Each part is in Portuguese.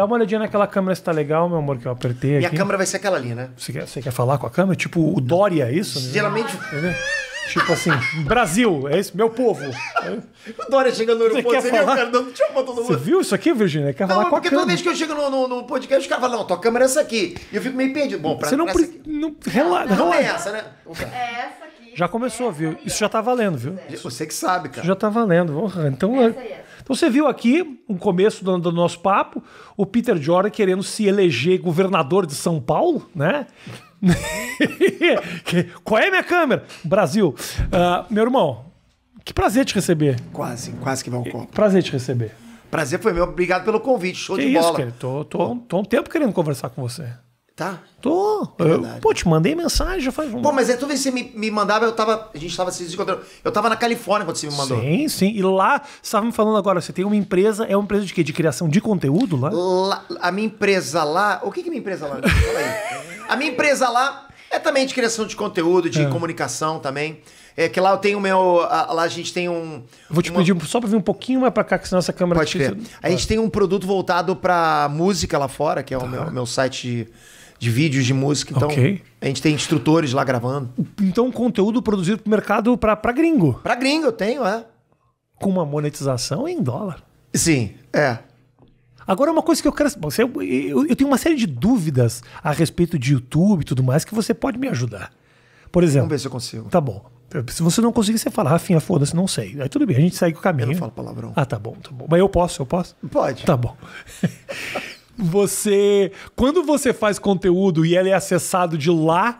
dá uma olhadinha naquela câmera se tá legal, meu amor, que eu apertei E aqui. a câmera vai ser aquela ali, né? Você quer, você quer falar com a câmera? Tipo o Dória, é isso? Geralmente... Tipo assim, Brasil, é isso, meu povo. O Dória chega no aeroporto, quer você viu o falar? cara dando tchau pra todo Você viu isso aqui, Virginia? Quer falar com a porque toda vez que eu chego no, no- no podcast, os caras falam, não, tua câmera é essa aqui. E eu fico meio perdido. Bom, pra Você não, essa não relaxa. Não é essa, né? É essa aqui. Já começou, viu? Tá isso já tá valendo, viu? Isso Você que sabe, cara. já tá valendo. Vamos- Então, então você viu aqui, no começo do, do nosso papo, o Peter Jordan querendo se eleger governador de São Paulo, né? Qual é a minha câmera? Brasil. Uh, meu irmão, que prazer te receber. Quase, quase que vai um copo. Prazer te receber. Prazer foi meu. Obrigado pelo convite. Show que de isso, bola. Cara, tô, tô, tô um tempo querendo conversar com você. Tá? Tô. É eu, pô, te mandei mensagem já faz um. Pô, mas é tu vê se você me, me mandava, eu tava. A gente tava se encontrando. Eu tava na Califórnia quando você me mandou. Sim, sim. E lá, você estava me falando agora, você tem uma empresa. É uma empresa de quê? De criação de conteúdo lá? lá a minha empresa lá. O que que minha empresa lá? Fala aí. a minha empresa lá é também de criação de conteúdo, de é. comunicação também. É que lá eu tenho o meu. A, lá a gente tem um. Vou te uma... pedir só pra vir um pouquinho mais pra cá, que senão essa câmera. Pode ver. A gente tem um produto voltado pra música lá fora, que é o tá. meu, meu site de de vídeos, de música. Então, okay. a gente tem instrutores lá gravando. Então, conteúdo produzido para o mercado para gringo. Para gringo, eu tenho, é. Com uma monetização em dólar. Sim, é. Agora, uma coisa que eu quero. Você, eu, eu tenho uma série de dúvidas a respeito de YouTube e tudo mais que você pode me ajudar. Por exemplo. Vamos ver se eu consigo. Tá bom. Se você não conseguir, você fala, Rafinha, foda-se, não sei. Aí tudo bem, a gente segue o caminho. Eu não falo palavrão. Ah, tá bom, tá bom. Mas eu posso, eu posso? Pode. Tá bom. você. Quando você faz conteúdo e ele é acessado de lá,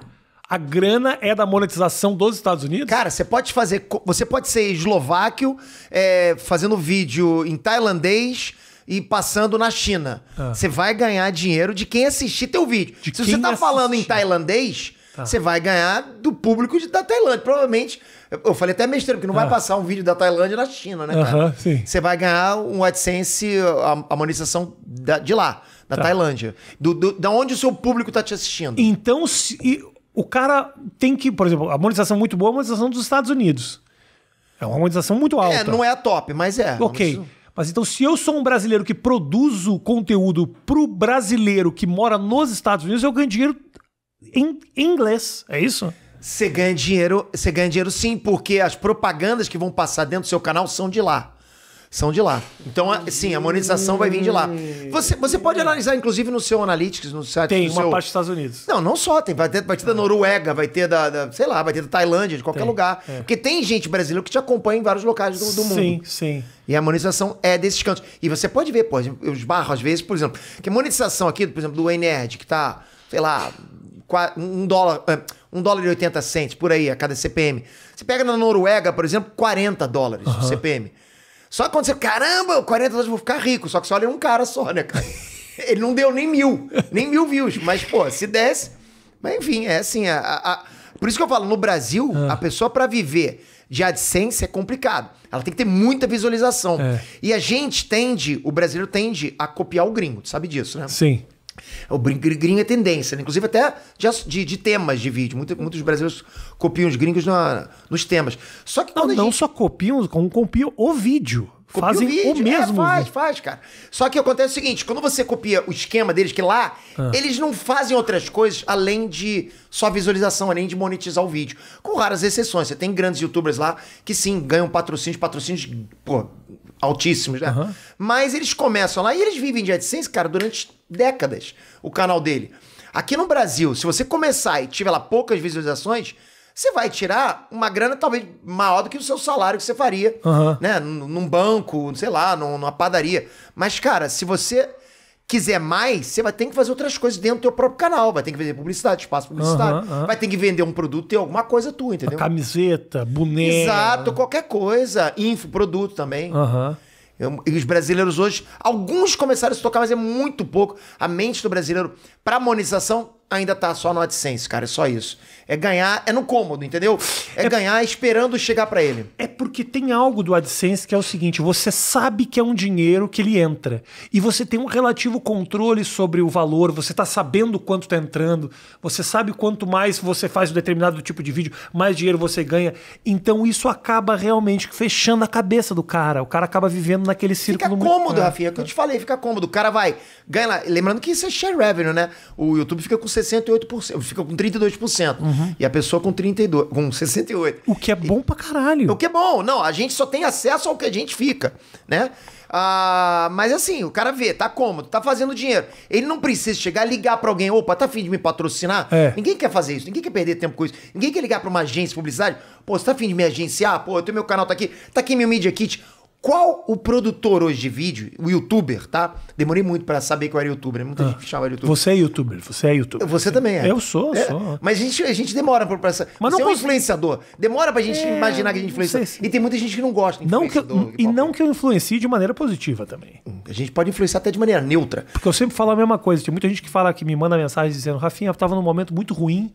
a grana é da monetização dos Estados Unidos? Cara, você pode fazer. Você pode ser eslováquio é, fazendo vídeo em tailandês e passando na China. Ah. Você vai ganhar dinheiro de quem assistir teu vídeo? De Se você tá assistir. falando em tailandês. Tá. Você vai ganhar do público de, da Tailândia. Provavelmente, eu falei até besteira, porque não ah. vai passar um vídeo da Tailândia na China, né, cara? Uh -huh, Você vai ganhar um AdSense, a, a monetização da, de lá, da tá. Tailândia. Do, do, da onde o seu público está te assistindo. Então, se, e, o cara tem que, por exemplo, a monetização é muito boa é a monetização dos Estados Unidos. É uma monetização muito é, alta. É, não é a top, mas é. Ok. Mas então, se eu sou um brasileiro que produzo conteúdo pro brasileiro que mora nos Estados Unidos, eu ganho dinheiro em inglês, é isso? Você ganha dinheiro, você ganha dinheiro sim, porque as propagandas que vão passar dentro do seu canal são de lá. São de lá. Então, sim, a monetização vai vir de lá. Você, você pode analisar, inclusive, no seu Analytics, no site. Tem no uma seu... parte dos Estados Unidos. Não, não só. Tem, vai, ter, vai ter da ah. Noruega, vai ter da, da sei lá, vai ter da Tailândia, de qualquer tem, lugar. É. Porque tem gente brasileira que te acompanha em vários locais do, do mundo. Sim, sim. E a monetização é desses cantos. E você pode ver, pô, eu esbarro às vezes, por exemplo, que a monetização aqui, por exemplo, do Nerd, que tá, sei lá, um dólar, ah, um dólar e 80 centes por aí a cada CPM. Você pega na Noruega, por exemplo, 40 dólares uhum. CPM. Só que quando você, caramba, 40 dólares, vou ficar rico. Só que você olha um cara só, né, cara? Ele não deu nem mil, nem mil views. Mas, pô, se desse. Mas enfim, é assim. A, a... Por isso que eu falo, no Brasil, ah. a pessoa para viver de AdSense é complicado. Ela tem que ter muita visualização. É. E a gente tende, o brasileiro tende a copiar o gringo, tu sabe disso, né? Sim. O gringo é tendência, né? inclusive até de, de, de, temas de vídeo. Muito, muitos brasileiros copiam os gringos na, nos temas. Só que não, gente... não, só copiam, como copiam o vídeo. Copia Fazem o, vídeo. o é, mesmo. É, faz, vídeo. faz, cara. Só que acontece o seguinte: quando você copia o esquema deles, que lá ah. eles não fazem outras coisas além de só visualização, além de monetizar o vídeo. Com raras exceções. Você tem grandes youtubers lá que sim ganham patrocínios, patrocínios, pô, altíssimos, né? Uhum. Mas eles começam lá e eles vivem de AdSense, cara, durante décadas o canal dele. Aqui no Brasil, se você começar e tiver lá poucas visualizações, você vai tirar uma grana talvez maior do que o seu salário que você faria, uhum. né? Num banco, sei lá, numa padaria. Mas, cara, se você quiser mais, você vai ter que fazer outras coisas dentro do teu próprio canal. Vai ter que vender publicidade, espaço publicitário. Uhum, uhum. Vai ter que vender um produto, ter alguma coisa tua, entendeu? camiseta, boneca. Exato, qualquer coisa. info produto também. Aham. Uhum. Eu, e os brasileiros hoje, alguns começaram a se tocar, mas é muito pouco. A mente do brasileiro, para harmonização, ainda tá só no AdSense, cara. É só isso. É ganhar, é no cômodo, entendeu? É, é ganhar esperando chegar para ele. É porque tem algo do AdSense que é o seguinte: você sabe que é um dinheiro que ele entra. E você tem um relativo controle sobre o valor, você tá sabendo quanto tá entrando, você sabe quanto mais você faz um determinado tipo de vídeo, mais dinheiro você ganha. Então isso acaba realmente fechando a cabeça do cara. O cara acaba vivendo naquele círculo. Fica cômodo, muito... Rafinha, é o que eu te falei, fica cômodo. O cara vai, ganha lá. Lembrando que isso é share revenue, né? O YouTube fica com 60%. 68%, fica com 32%. Uhum. E a pessoa com 32, com 68. O que é bom pra caralho. O que é bom. Não, a gente só tem acesso ao que a gente fica, né? Ah, mas assim, o cara vê, tá cômodo, tá fazendo dinheiro. Ele não precisa chegar, ligar para alguém, opa, tá afim de me patrocinar? É. Ninguém quer fazer isso, ninguém quer perder tempo com isso. Ninguém quer ligar para uma agência de publicidade. Pô, você tá afim de me agenciar? Pô, eu tenho meu canal, tá aqui, tá aqui meu Media Kit qual o produtor hoje de vídeo, o youtuber, tá? Demorei muito para saber que eu era youtuber. Né? Muita ah, gente me chama de youtuber. Você é youtuber, você é youtuber. Você, também é. Eu sou, é, sou. Mas a gente, a gente demora pra, pra Mas você não é um influenciador. Demora pra gente é, imaginar que a gente influencia. Se... E tem muita gente que não gosta. Não que eu, e não que eu influencie de maneira positiva também. Hum, a gente pode influenciar até de maneira neutra. Porque eu sempre falo a mesma coisa. Tem muita gente que fala que me manda mensagem dizendo, Rafinha, eu tava num momento muito ruim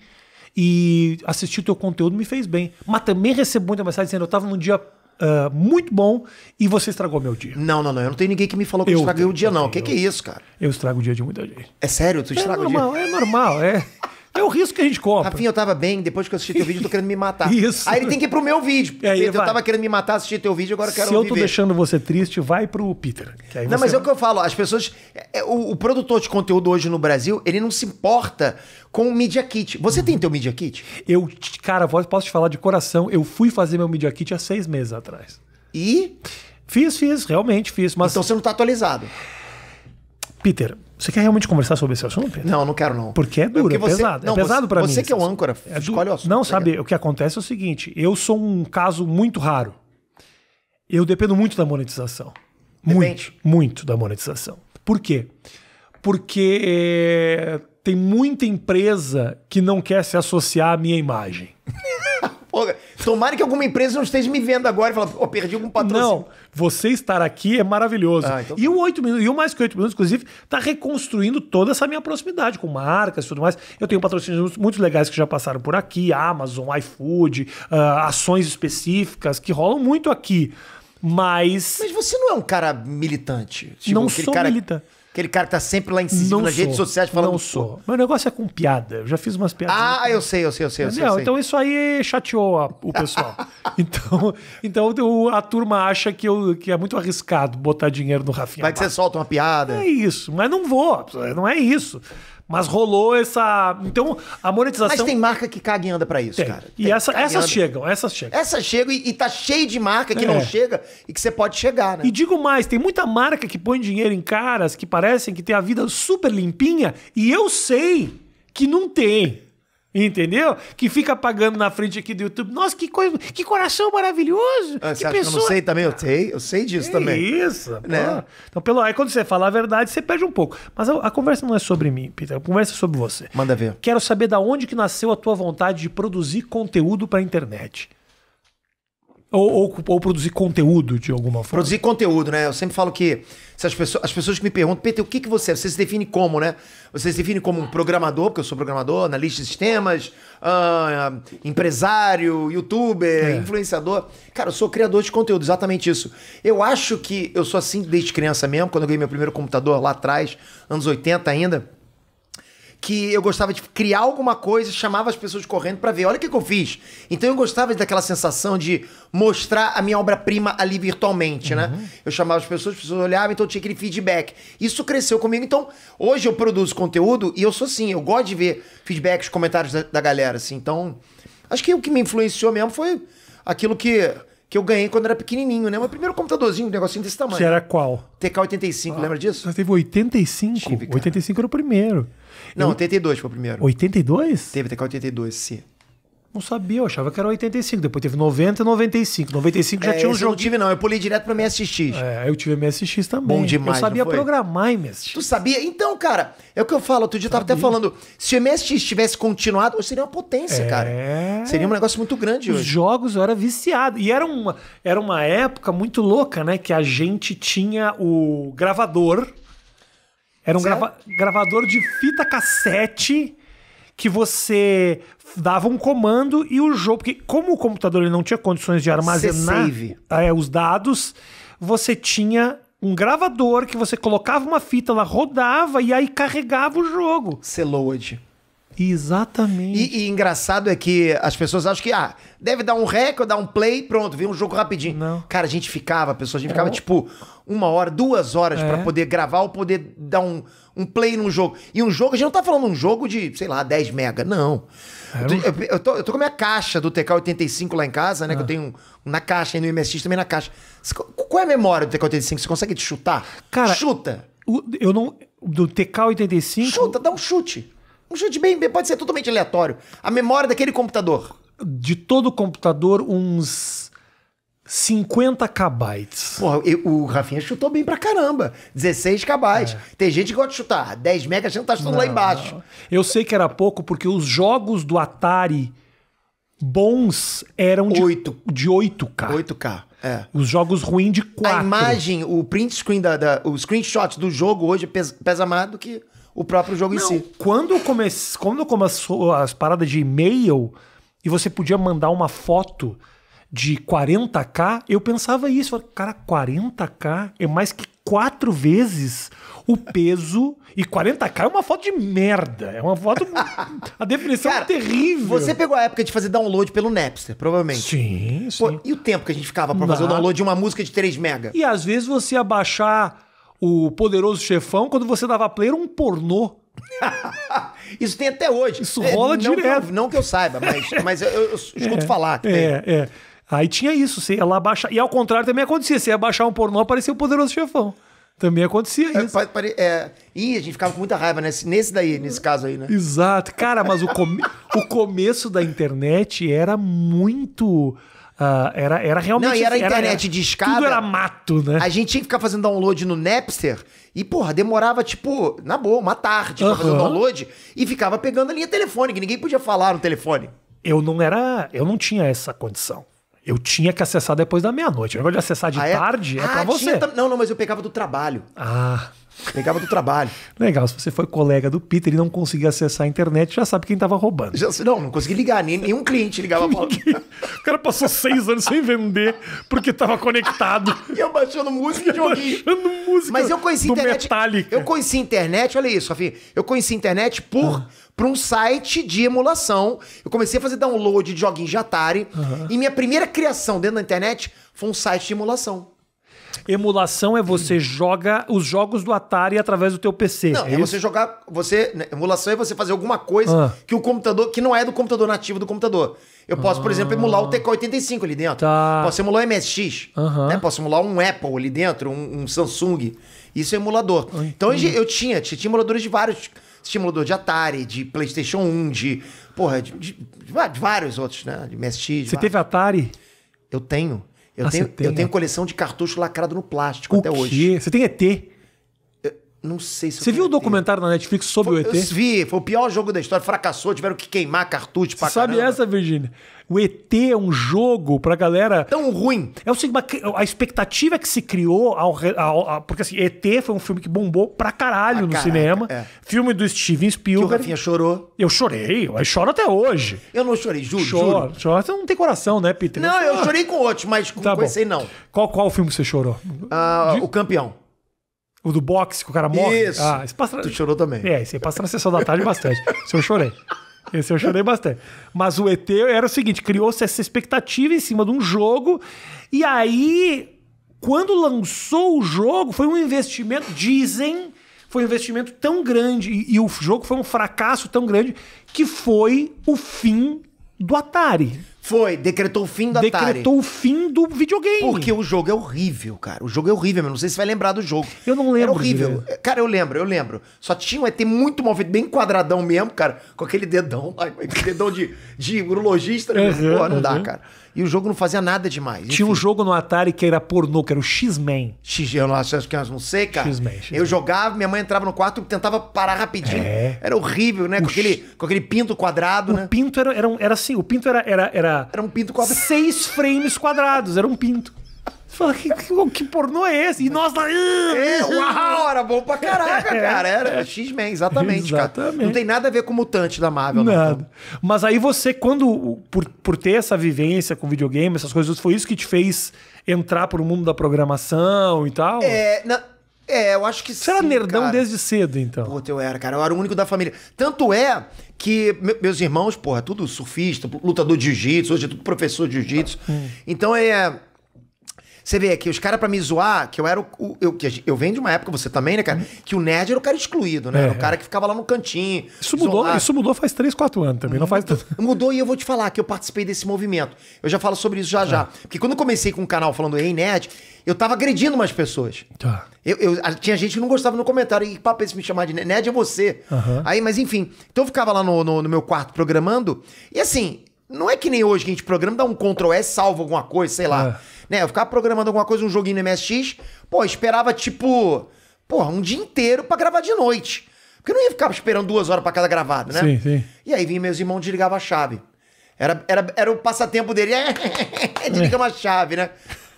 e assistir o teu conteúdo me fez bem. Mas também recebo muita mensagem dizendo, eu tava num dia uh, muito bom e você estragou meu dia. Não, não, não. Eu não tenho ninguém que me falou que eu, estraguei o dia, não. O que, que, é isso, cara? Eu estrago o dia de muita gente. É sério? Tu é estraga é o dia? É normal, é é o risco que a gente compra. Rafinha, eu tava bem, depois que eu assisti teu vídeo, eu tô querendo me matar. Isso. Aí ele tem que ir pro meu vídeo. É, eu tava querendo me matar, assistir teu vídeo, agora eu quero Se eu tô viver. deixando você triste, vai pro Peter. Não, você... mas é o que eu falo, as pessoas... É, é, o, o, produtor de conteúdo hoje no Brasil, ele não se importa com o Media Kit. Você tem teu Media Kit? Eu, cara, posso te falar de coração, eu fui fazer meu Media Kit há seis meses atrás. E? Fiz, fiz, realmente fiz. Mas... Então você não tá atualizado. Peter, você quer realmente conversar sobre esse assunto? Pedro? Não, não quero não. Porque é, é duro, Porque é você, é pesado. Não, é pesado para mim. Você que é o âncora, é escolhe o assunto. Não, tá sabe, o que acontece é o seguinte, eu sou um caso muito raro. Eu dependo muito da monetização. Depende. Muito, muito da monetização. Por quê? Porque eh, tem muita empresa que não quer se associar à minha imagem. porra. Tomara que alguma empresa não esteja me vendo agora e fala, pô, perdi algum patrocínio. Não, você estar aqui é maravilhoso. Ah, então... E tá. o 8 minutos, e o mais que 8 minutos, inclusive, está reconstruindo toda essa minha proximidade com marcas e tudo mais. Eu tenho patrocínios muito legais que já passaram por aqui, Amazon, iFood, uh, ações específicas que rolam muito aqui. Mas. Mas você não é um cara militante. Tipo, não sou cara... militante. Aquele cara que tá sempre lá em cima nas redes sociais falando. Não sou. Meu negócio é com piada. Eu já fiz umas piadas. Ah, eu sei, eu sei, eu sei, eu sei. Não, então isso aí chateou a, o pessoal. então, então a turma acha que, eu, que é muito arriscado botar dinheiro no Rafinha. Vai que você solta uma piada. É isso, mas não vou. Não é isso. Mas rolou essa. Então, a monetização. Mas tem marca que caga e anda pra isso, tem. cara. Tem e essa, essas chegam, essas chegam. Essas chegam e, e tá cheio de marca que é. não chega e que você pode chegar, né? E digo mais, tem muita marca que põe dinheiro em caras que parecem que tem a vida super limpinha e eu sei que não tem. Entendeu? Que fica pagando na frente aqui do YouTube. Nossa, que coisa, que coração maravilhoso. Ah, que pessoa... que eu não sei também? Eu sei, eu sei disso também. Isso, né? Pô. Então, pelo aí, quando você fala a verdade, você perde um pouco. Mas a, a, conversa não é sobre mim, Peter. A conversa é sobre você. Manda ver. Quero saber da onde que nasceu a tua vontade de produzir conteúdo para internet. Ou, ou, ou, produzir conteúdo de alguma forma. Produzir conteúdo, né? Eu sempre falo que se as, pessoas, as pessoas que me perguntam, Peter, o que, que você é? Você se define como, né? Você se define como um programador, porque eu sou programador, analista de sistemas, uh, empresário, youtuber, é. influenciador. Cara, eu sou criador de conteúdo, exatamente isso. Eu acho que eu sou assim desde criança mesmo, quando eu ganhei meu primeiro computador lá atrás, anos 80 ainda que eu gostava de criar alguma coisa, chamava as pessoas correndo para ver, olha o que, que, eu fiz. Então eu gostava daquela sensação de mostrar a minha obra-prima ali virtualmente, né? uhum. né? Eu chamava as pessoas, as pessoas olhavam, então eu tinha aquele feedback. Isso cresceu comigo, então hoje eu produzo conteúdo e eu sou assim, eu gosto de ver feedbacks, comentários da, da galera, assim. Então, acho que o que me influenciou mesmo foi aquilo que que eu ganhei quando era pequenininho, né? Meu primeiro computadorzinho, um negocinho desse tamanho. Você era qual? TK85, ah, lembra disso? Você teve 85? Tive, 85 era o primeiro. Não, eu... 82 foi o primeiro. 82? Teve TK82, sim. Não sabia, eu achava que era 85. Depois teve 90 e 95. 95 já é, tinha um jogo. Eu não tive, não. Eu pulei direto pro MSX. É, eu tive MSX também. Bom demais. Eu sabia programar MSX. Tu sabia? Então, cara, é o que eu falo. Outro dia eu tava até falando. Se o MSX tivesse continuado, seria uma potência, é... cara. Seria um negócio muito grande Os hoje. jogos eu era viciado. E era uma, era uma época muito louca, né? Que a gente tinha o gravador. Era um grava... gravador de fita cassete que você dava um comando e o jogo. Porque, como o computador ele não tinha condições de armazenar é, os dados, você tinha um gravador que você colocava uma fita, ela rodava e aí carregava o jogo. Ceload. Exatamente. E, e, engraçado é que as pessoas acham que, ah, deve dar um rec, dar um play, pronto, vem um jogo rapidinho. Não. Cara, a gente ficava, pessoal, a gente ficava é. tipo uma hora, duas horas é. para poder gravar ou poder dar um, um play num jogo. E um jogo, a gente não tá falando um jogo de, sei lá, 10 mega, não. É, eu, um... eu, eu, tô, eu tô, com a minha caixa do TK85 lá em casa, né? Ah. Que eu é. tenho na caixa e no MSX também na caixa. Qual é a memória do TK85? Você consegue chutar? Cara. Chuta! O, eu não. Do TK85. Chuta, dá um chute. Um chute bem. Pode ser totalmente aleatório. A memória daquele computador. De todo computador, uns 50 KB. Porra, eu, o Rafinha chutou bem pra caramba. 16 KB. É. Tem gente que gosta de chutar. 10 megas, a não tá chutando não, lá embaixo. Não. Eu sei que era pouco porque os jogos do Atari bons eram de 8, de 8K. 8K. É. Os jogos ruins de 4. A imagem, o print screen, da, da, o screenshot do jogo hoje pesa, pesa mais do que o próprio jogo não. em si. Quando, comece, quando começou as paradas de e-mail e você podia mandar uma foto de 40k, eu pensava isso. Eu cara, 40k é mais que quatro vezes o peso. E 40k é uma foto de merda. É uma foto. a definição cara, é terrível. Você pegou a época de fazer download pelo Napster, provavelmente. Sim, sim. Pô, e o tempo que a gente ficava pra fazer o download de uma música de 3 mega? E às vezes você abaixar o poderoso chefão quando você dava play era um pornô. Isso tem até hoje. Isso rola é, não direto. Que eu, não que eu saiba, mas, mas eu, eu escuto é, falar. Que é, tem. é. Aí tinha isso, você ia lá baixar. E ao contrário também acontecia. Você ia baixar um pornô, aparecia o um poderoso chefão. Também acontecia é, isso. Pare, é, Ih, a gente ficava com muita raiva nesse, nesse daí, nesse caso aí, né? Exato. Cara, mas o, o começo da internet era muito. Uh, era, era realmente. Não, e era a internet era, de escada. Tudo era mato, né? A gente tinha que ficar fazendo download no Napster e, porra, demorava, tipo, na boa, uma tarde uhum. pra fazer o download e ficava pegando a linha telefônica, ninguém podia falar no telefone. Eu não era. Eu não tinha essa condição. Eu tinha que acessar depois da meia-noite. O negócio de acessar de ah, é? tarde é ah, pra você. Não, não, mas eu pegava do trabalho. Ah. Pegava do trabalho. Legal, se você foi colega do Peter e não conseguia acessar a internet, já sabe quem estava roubando. Já, não, não consegui ligar, nem, nenhum cliente ligava pra O cara passou seis anos sem vender porque estava conectado. e eu baixando música de alguém. Baixando música Mas eu conheci internet. Metallica. Eu conheci internet, olha isso, Rafinha. Eu conheci internet por. Ah para um site de emulação. Eu comecei a fazer download de joguinhos de Atari. Uhum. E minha primeira criação dentro da internet foi um site de emulação. Emulação é você joga os jogos do Atari através do teu PC. Não, é, é você jogar, você, né, emulação é você fazer alguma coisa ah. que o computador, que não é do computador nativo do computador. Eu posso, ah. por exemplo, emular o ah. TK85 ali dentro. Tá. Posso emular o MSX, né? Posso emular um Apple ali dentro, um, um Samsung. Isso é emulador. Ah, então eu, eu tinha, tinha emuladores de vários estimulador de Atari, de PlayStation 1, de. Porra, de, de, de, de vários outros, né? De MSX. Você vários. teve Atari? Eu tenho. Eu, ah, tenho, tem, eu né? tenho coleção de cartucho lacrado no plástico o até quê? hoje. Você tem ET? Eu não sei se. Você viu o um documentário na Netflix sobre foi, o ET? Eu vi, foi o pior jogo da história. Fracassou, tiveram que queimar cartucho pra Você caramba. sabe essa, Virgínia? O ET é um jogo pra galera. Tão ruim. É o seguinte, a expectativa que se criou ao, ao, ao, porque assim, ET foi um filme que bombou pra caralho ah, no caraca, cinema. É. Filme do Steven Spielberg. Que o Rafinha chorou. Eu chorei, eu choro até hoje. Eu não chorei, juro. Choro, juro. choro. Você não tem coração, né, Peter? Não, eu, eu chorei com outros, mas com tá esse não. Qual, qual filme você chorou? Uh, de... O Campeão. O do boxe, que o cara morre? Isso. Ah, passa... Tu chorou também. É, isso aí passa na sessão da tarde bastante. Se eu chorei. Esse eu chorei bastante. Mas o ET era o seguinte: criou-se essa expectativa em cima de um jogo, e aí, quando lançou o jogo, foi um investimento, dizem, foi um investimento tão grande, e, e o jogo foi um fracasso tão grande, que foi o fim do Atari. Foi, decretou o fim da decretou Atari. Decretou o fim do videogame. Porque o jogo é horrível, cara. O jogo é horrível, mas não sei se vai lembrar do jogo. Eu não lembro. Era horrível. É, cara, eu lembro, eu lembro. Só tinha um ET muito mal feito, bem quadradão mesmo, cara, com aquele dedão lá, dedão de, de urologista. Uhum, Pô, não uhum. dá, cara. E o jogo não fazia nada demais. Enfim. Tinha um jogo no Atari que era pornô, que era o X-Men. X, eu não, acho que é não sei, cara. X-Men. Eu jogava, minha mãe entrava no quarto e tentava parar rapidinho. É. Era horrível, né? Com, aquele, com aquele pinto quadrado, o né? O pinto era, era, era assim, o pinto era, era, era. Era um pinto quadrado. Seis frames quadrados, era um pinto. Fala, que, que, que, pornô é esse? E nós lá. É, uau, era bom pra caraca, é, cara. Era X-Men, exatamente, exatamente, cara. Não tem nada a ver com mutante da Marvel, nada. Não. Mas aí você, quando. Por, por ter essa vivência com videogame, essas coisas, foi isso que te fez entrar pro mundo da programação e tal? É, na... É, eu acho que Você sim. Você era nerdão cara. desde cedo, então. Puta, eu era, cara. Eu era o único da família. Tanto é que meus irmãos, porra, tudo surfista, lutador de jiu-jitsu, hoje é tudo professor de jiu-jitsu. Hum. Então é. Você vê que os caras pra me zoar, que eu era o. o eu, que eu venho de uma época, você também, né, cara? Que o nerd era o cara excluído, né? É, era o é. cara que ficava lá no cantinho. Isso mudou, isso mudou faz 3, 4 anos também, não faz tanto. Mudou e eu vou te falar que eu participei desse movimento. Eu já falo sobre isso já já. É. Porque quando eu comecei com o um canal falando Ei Nerd, eu tava agredindo umas pessoas. Tá. Eu, eu, tinha gente que não gostava no comentário. E papo esse me chamar de nerd, nerd é você. Uhum. Aí, mas enfim. Então eu ficava lá no, no, no meu quarto programando. E assim, não é que nem hoje que a gente programa, dá um Ctrl S, é salva alguma coisa, sei lá. É. Né? Eu ficava programando alguma coisa, um joguinho no MSX, pô, esperava tipo, porra, um dia inteiro para gravar de noite. Porque eu não ia ficar esperando duas horas para cada gravado, né? Sim, sim. E aí vinha meus irmãos desligava a chave. Era, era, era o passatempo dele. É, desliga uma chave, né?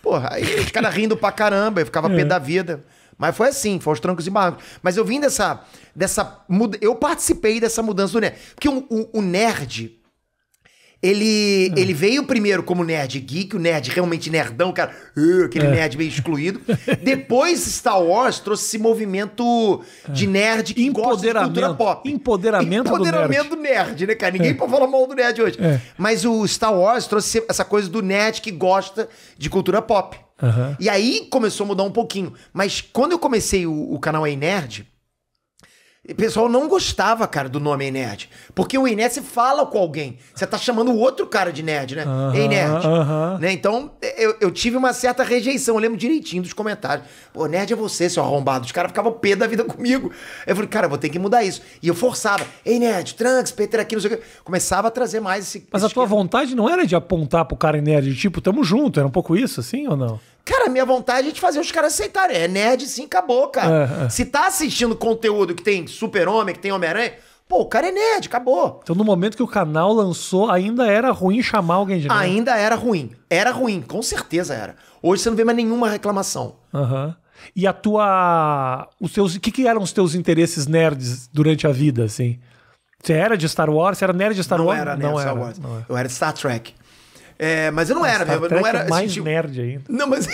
Porra, aí os caras rindo pra caramba, eu ficava é. pé da vida. Mas foi assim, foi aos trancos e barrancos. Mas eu vim dessa. dessa eu participei dessa mudança do nerd. Porque o, o, o nerd, ele, é. ele veio primeiro como nerd geek, o nerd realmente nerdão, cara, uh, aquele é. nerd meio excluído. Depois Star Wars trouxe esse movimento é. de nerd que empoderamento, gosta de cultura pop. Empoderamento, empoderamento do, do nerd. nerd. né, cara? Ninguém é. pode falar mal do nerd hoje. É. Mas o Star Wars trouxe essa coisa do nerd que gosta de cultura pop. Uhum. E aí começou a mudar um pouquinho. Mas quando eu comecei o, o canal Ei Nerd, o pessoal não gostava, cara, do nome Ei Nerd. Porque o Ei Nerd você fala com alguém. Você tá chamando o outro cara de nerd, né? Uhum, Ei Nerd. Uhum. Né? Então, eu, eu, tive uma certa rejeição. Eu lembro direitinho dos comentários. Pô, nerd é você, seu arrombado. Os caras ficavam pé da vida comigo. Eu falei, cara, eu vou ter que mudar isso. E eu forçava. Ei Nerd, Trunks, Peter aqui, não sei o quê. Começava a trazer mais esse... Mas esse a tua esquema. vontade não era de apontar pro cara nerd, tipo, tamo junto. Era um pouco isso, assim, ou não? Cara, minha vontade é de fazer os caras aceitarem. É nerd sim, acabou, cara. É, é. Se tá assistindo conteúdo que tem super-homem, que tem Homem-Aranha, Pô, o cara é nerd, acabou. Então, no momento que o canal lançou, ainda era ruim chamar alguém de nerd? Ainda era ruim. Era ruim, com certeza era. Hoje você não vê mais nenhuma reclamação. Aham. Uhum. E a tua. Os teus... O que, que eram os teus interesses nerds durante a vida, assim? Você era de Star Wars? Você era nerd de Star não Wars? Era não, era, Star Wars. não era. Eu era Star Trek. É, mas eu não era, Star Trek não era é mais tipo... nerd ainda. Não, mas.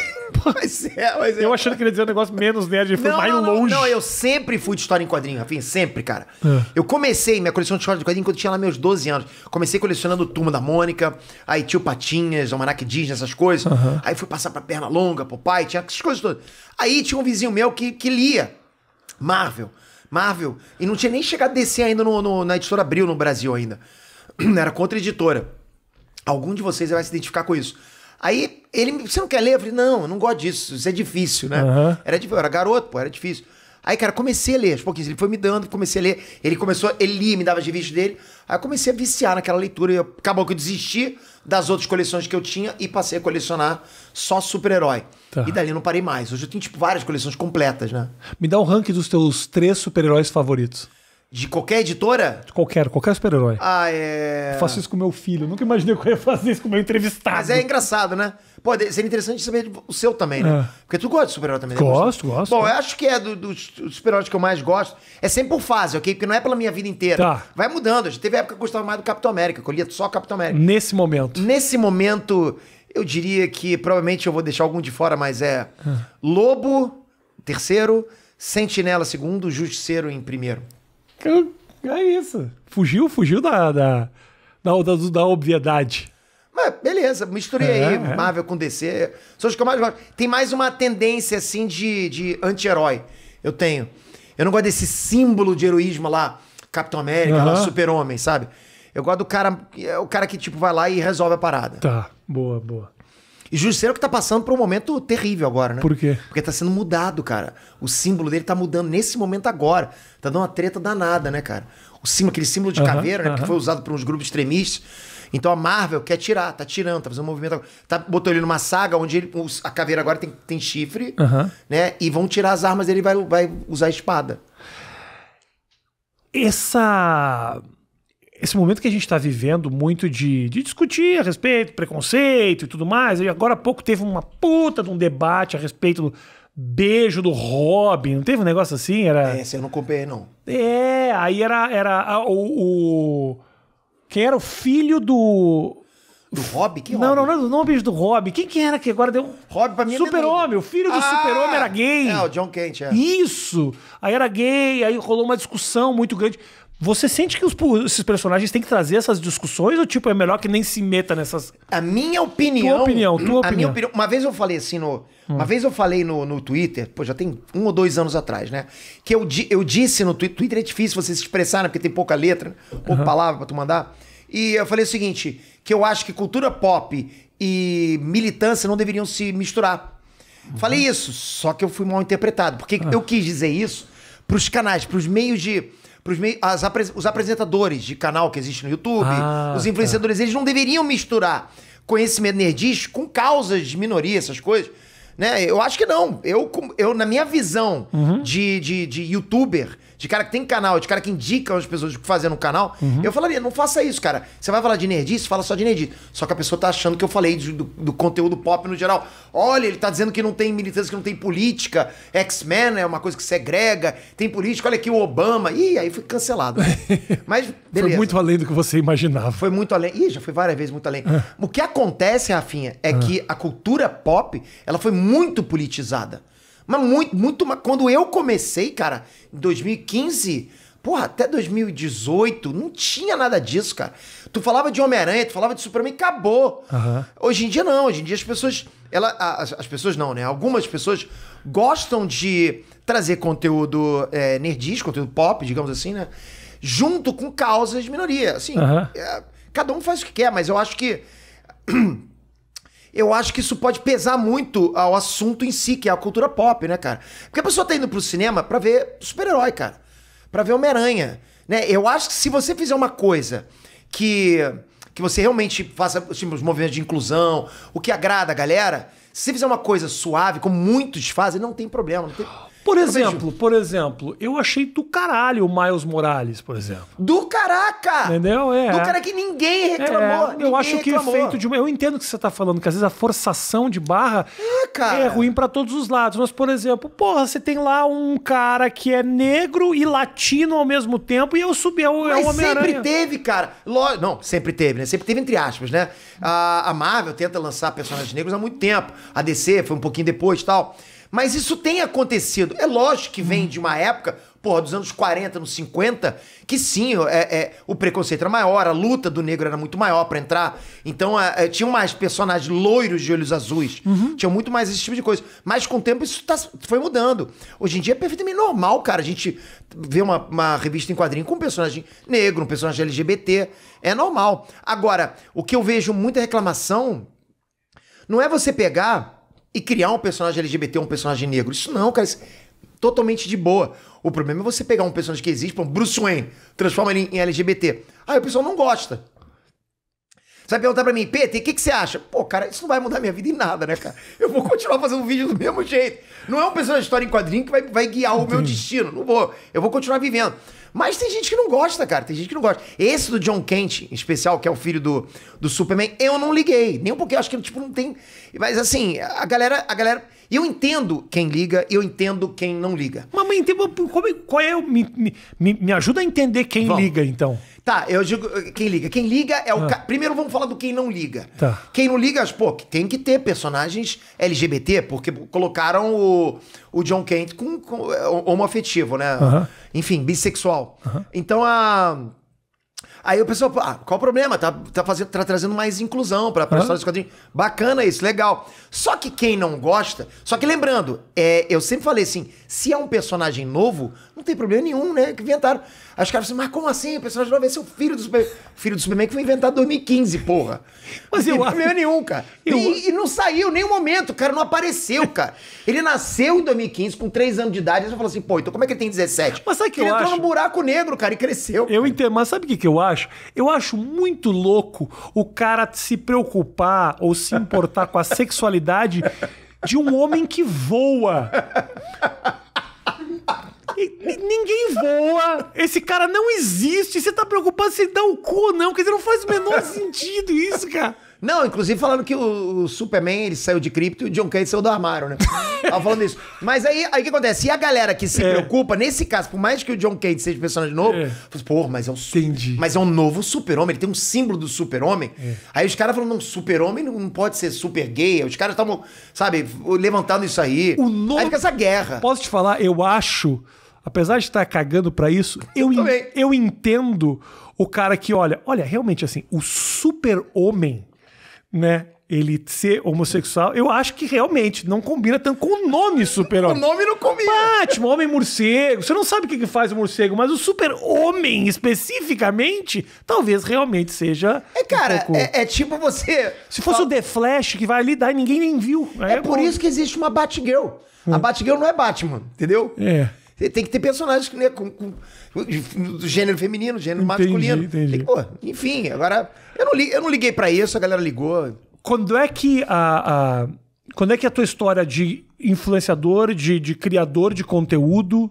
mas, é, mas eu é... achando que ele ia dizer um negócio menos nerd, foi não, mais não, longe. Não, eu sempre fui de história em quadrinho, Rafinha, sempre, cara. É. Eu comecei minha coleção de história em quadrinho quando eu tinha lá meus 12 anos. Comecei colecionando Turma da Mônica, aí tio Patinhas, Almanac Disney, essas coisas. Uhum. Aí fui passar pra perna longa, pai, tinha essas coisas todas. Aí tinha um vizinho meu que, que lia Marvel, Marvel, e não tinha nem chegado a descer ainda no, no na editora Abril no Brasil ainda. Era contra editora. Algum de vocês vai se identificar com isso. Aí ele, você não quer ler? Eu falei, não, eu não gosto disso, isso é difícil, né? Uhum. Era difícil, eu era garoto, pô, era difícil. Aí, cara, comecei a ler aos pouquinhos. Ele foi me dando, comecei a ler. Ele começou, ele lia, me dava as revistas dele. Aí eu comecei a viciar naquela leitura. E eu, acabou que eu desisti das outras coleções que eu tinha e passei a colecionar só super-herói. Tá. E dali eu não parei mais. Hoje eu tenho, tipo, várias coleções completas, né? Me dá um ranking dos teus três super-heróis favoritos. De qualquer editora? De qualquer, qualquer super-herói. Ah, é. Eu faço isso com meu filho. nunca imaginei que eu ia fazer isso com meu entrevistado. Mas é engraçado, né? Pode ser interessante saber o seu também, né? É. Porque tu gosta de super-herói também, né? Gosto, gosto. Bom, eu acho que é do- dos super-heróis que eu mais gosto. É sempre por fase, ok? Porque não é pela minha vida inteira. Tá. Vai mudando. Já Teve época que eu gostava mais do Capitão América, que eu lia só Capitão América. Nesse momento. Nesse momento, eu diria que provavelmente eu vou deixar algum de fora, mas é ah. Lobo, terceiro, Sentinela, segundo, Justiceiro em primeiro. É isso. Fugiu, fugiu da, da, da, da, da obviedade. Mas beleza, misturei é, aí é. Marvel com DC. São os que eu mais gosto. Tem mais uma tendência, assim, de, de anti-herói. Eu tenho. Eu não gosto desse símbolo de heroísmo lá, Capitão América, uhum. Super-Homem, sabe? Eu gosto do cara, é o cara que, tipo, vai lá e resolve a parada. Tá, boa, boa. E Justiceiro que tá passando por um momento terrível agora, né? Por quê? Porque tá sendo mudado, cara. O símbolo dele tá mudando nesse momento agora. Tá dando uma treta danada, né, cara? O símbolo, aquele símbolo de caveira, né? Uhum. Que foi usado por uns grupos extremistas. Então a Marvel quer tirar, tá tirando, tá fazendo um movimento. Tá, botou ele numa saga onde ele, a caveira agora tem, tem chifre, né? E vão tirar as armas e ele vai, vai usar a espada. Essa esse momento que a gente está vivendo muito de, de discutir a respeito, preconceito e tudo mais. E agora há pouco teve uma puta de um debate a respeito do beijo do Robin. Não teve um negócio assim? Era... É, esse eu não comprei, não. É, aí era, era a, o, o. Quem era o filho do. Do Rob? Que não, Rob? não, não, não, é não, beijo do Rob. Quem que era que agora deu. Rob pra mim é Super-Homem, o filho do ah, Super-Homem era gay. É, o John Kent, é. Isso! Aí era gay, aí rolou uma discussão muito grande. Você sente que os, esses personagens têm que trazer essas discussões ou tipo é melhor que nem se meta nessas? A minha opinião. Tua opinião, tua opinião. Minha opinião uma vez eu falei assim no, hum. uma vez eu falei no, no Twitter, pô, já tem um ou dois anos atrás, né? Que eu, eu disse no Twitter, Twitter é difícil você se expressar, né? Porque tem pouca letra, pouca palavra para tu mandar. E eu falei o seguinte, que eu acho que cultura pop e militância não deveriam se misturar. Uhum. Falei isso, só que eu fui mal interpretado, porque uhum. Ah. eu quis dizer isso para os canais, para os meios de pros as, os apresentadores de canal que existe no YouTube, ah, os influenciadores, tá. eles não deveriam misturar conhecimento nerdístico com causas de minoria, essas coisas. Né? Eu acho que não. Eu, eu na minha visão uhum. de, de, de youtuber, de cara que tem canal, de cara que indica as pessoas o que fazer no canal, uhum. eu falaria, não faça isso, cara. Você vai falar de nerdice, fala só de nerdice. Só que a pessoa tá achando que eu falei do, do conteúdo pop no geral. Olha, ele tá dizendo que não tem militância, que não tem política. X-Men é uma coisa que segrega, tem política. Olha aqui o Obama. Ih, aí fui cancelado. Né? Mas, beleza. Foi muito além do que você imaginava. Foi muito além. Ih, já foi várias vezes muito além. Ah. O que acontece, Rafinha, é ah. que a cultura pop, ela foi muito politizada. Mas muito, muito. Quando eu comecei, cara, em 2015, porra, até 2018, não tinha nada disso, cara. Tu falava de Homem-Aranha, tu falava de Superman, acabou. Uhum. Hoje em dia, não. Hoje em dia, as pessoas. Ela, as, as pessoas não, né? Algumas pessoas gostam de trazer conteúdo é, nerdístico, conteúdo pop, digamos assim, né? Junto com causas de minoria. Assim, uhum. é, cada um faz o que quer, mas eu acho que. eu acho que isso pode pesar muito ao assunto em si, que é a cultura pop, né, cara? Porque a pessoa tá indo pro cinema pra ver super-herói, cara. Pra ver Homem-Aranha, né? Eu acho que se você fizer uma coisa que que você realmente faça assim, os movimentos de inclusão, o que agrada a galera, se você fizer uma coisa suave, como muitos fazem, não tem problema. Não tem... Por exemplo, por exemplo, eu achei do caralho o Miles Morales, por exemplo. Do caraca! Entendeu? É. Do cara que ninguém é, reclamou. É, ninguém eu acho que reclamou. o efeito de uma. Eu entendo o que você tá falando, que às vezes a forçação de barra é, é ruim para todos os lados. Mas, por exemplo, porra, você tem lá um cara que é negro e latino ao mesmo tempo e eu subi ao Mas é o é sempre teve, cara. Lo... Não, sempre teve, né? Sempre teve entre aspas, né? A, a Marvel tenta lançar personagens negros há muito tempo. A DC foi um pouquinho depois e tal. Mas isso tem acontecido. É lógico que vem de uma época, porra, dos anos 40, nos 50, que sim, é, é, o preconceito era maior, a luta do negro era muito maior para entrar. Então, é, é, tinham mais personagens loiros de olhos azuis. Uhum. Tinha muito mais esse tipo de coisa. Mas com o tempo isso tá, foi mudando. Hoje em dia é perfeitamente normal, cara, a gente ver uma, uma revista em quadrinho com um personagem negro, um personagem LGBT. É normal. Agora, o que eu vejo muita reclamação não é você pegar e criar um personagem LGBT um personagem negro. Isso não, cara. Isso é totalmente de boa. O problema é você pegar um personagem que existe, como Bruce Wayne, transforma ele em LGBT. Aí o pessoal não gosta. Você vai perguntar pra mim, Peter o que, que você acha? Pô, cara, isso não vai mudar minha vida em nada, né, cara? Eu vou continuar fazendo vídeo do mesmo jeito. Não é um personagem de história em quadrinho que vai, vai guiar o meu destino. Não vou. Eu vou continuar vivendo. Mas tem gente que não gosta, cara. Tem gente que não gosta. Esse do John Kent, em especial, que é o filho do, do Superman, eu não liguei. Nem um pouquinho. Acho que, tipo, não tem. Mas assim, a galera. A galera eu entendo quem liga e eu entendo quem não liga. Mamãe, então, como, é, qual é. Me, me, me ajuda a entender quem Vamos. liga, então. Tá, eu digo quem liga. Quem liga é o. Ah. Ca... Primeiro vamos falar do quem não liga. Tá. Quem não liga, pô, tem que ter personagens LGBT, porque colocaram o, o John Kent com, com homoafetivo, né? Uh -huh. Enfim, bissexual. Uh -huh. Então a. Aí o pessoal, ah, qual o problema? Tá, tá, fazendo, tá trazendo mais inclusão pra, pra história dos quadrinhos. Bacana isso, legal. Só que quem não gosta. Só que lembrando, é, eu sempre falei assim: se é um personagem novo, não tem problema nenhum, né? Que inventaram. Aí os caras assim, mas como assim? O personagem novo vai é ser o filho do Superman. O filho do Superman que foi inventado em 2015, porra. Mas não tem problema nenhum, cara. Eu... E, e, não saiu nenhum momento, o cara não apareceu, cara. Ele nasceu em 2015, com 3 anos de idade. Aí você falou assim, pô, então como é que ele tem 17? Mas sabe que ele eu entrou acho? num buraco negro, cara, e cresceu. Eu entendo, mas sabe o que, que eu acho? acho? Eu acho muito louco o cara se preocupar ou se importar com a sexualidade de um homem que voa. Ninguém voa, esse cara não existe. Você tá preocupado se ele dá o cu ou não, quer dizer, não faz o menor sentido isso, cara. Não, inclusive falando que o, o Superman ele saiu de cripto e o John Kane saiu do armário, né? Tava falando isso. Mas aí, aí o que acontece? E a galera que se é. preocupa, nesse caso, por mais que o John Kane seja personagem novo, é. Assim, pô, mas é um Entendi. Mas é um novo super-homem, ele tem um símbolo do super-homem. É. Aí os caras falam, não, super-homem não pode ser super gay. Os caras estavam, sabe, levantando isso aí. O novo Aí fica essa guerra. Posso te falar, eu acho, apesar de estar cagando para isso, eu, eu, eu entendo o cara que olha, olha, realmente assim, o super-homem né? Ele ser homossexual, eu acho que realmente não combina tanto com o nome super-homem. O nome não combina. Batman, Homem-Morcego. Você não sabe o que faz o morcego, mas o super-homem especificamente, talvez realmente seja. É, cara, um pouco... é, é, tipo você. Se fosse o The Flash que vai ali dar e ninguém nem viu. É, é por bom. isso que existe uma Batgirl. A hum. Batgirl não é Batman, entendeu? É. Tem que ter personagens que, né, com, com, do gênero feminino, gênero entendi, masculino. Entendi. Que, pô, enfim, agora. Eu não, li, eu não liguei para isso, a galera ligou. Quando é que a, a, Quando é que a tua história de influenciador, de, de criador de conteúdo.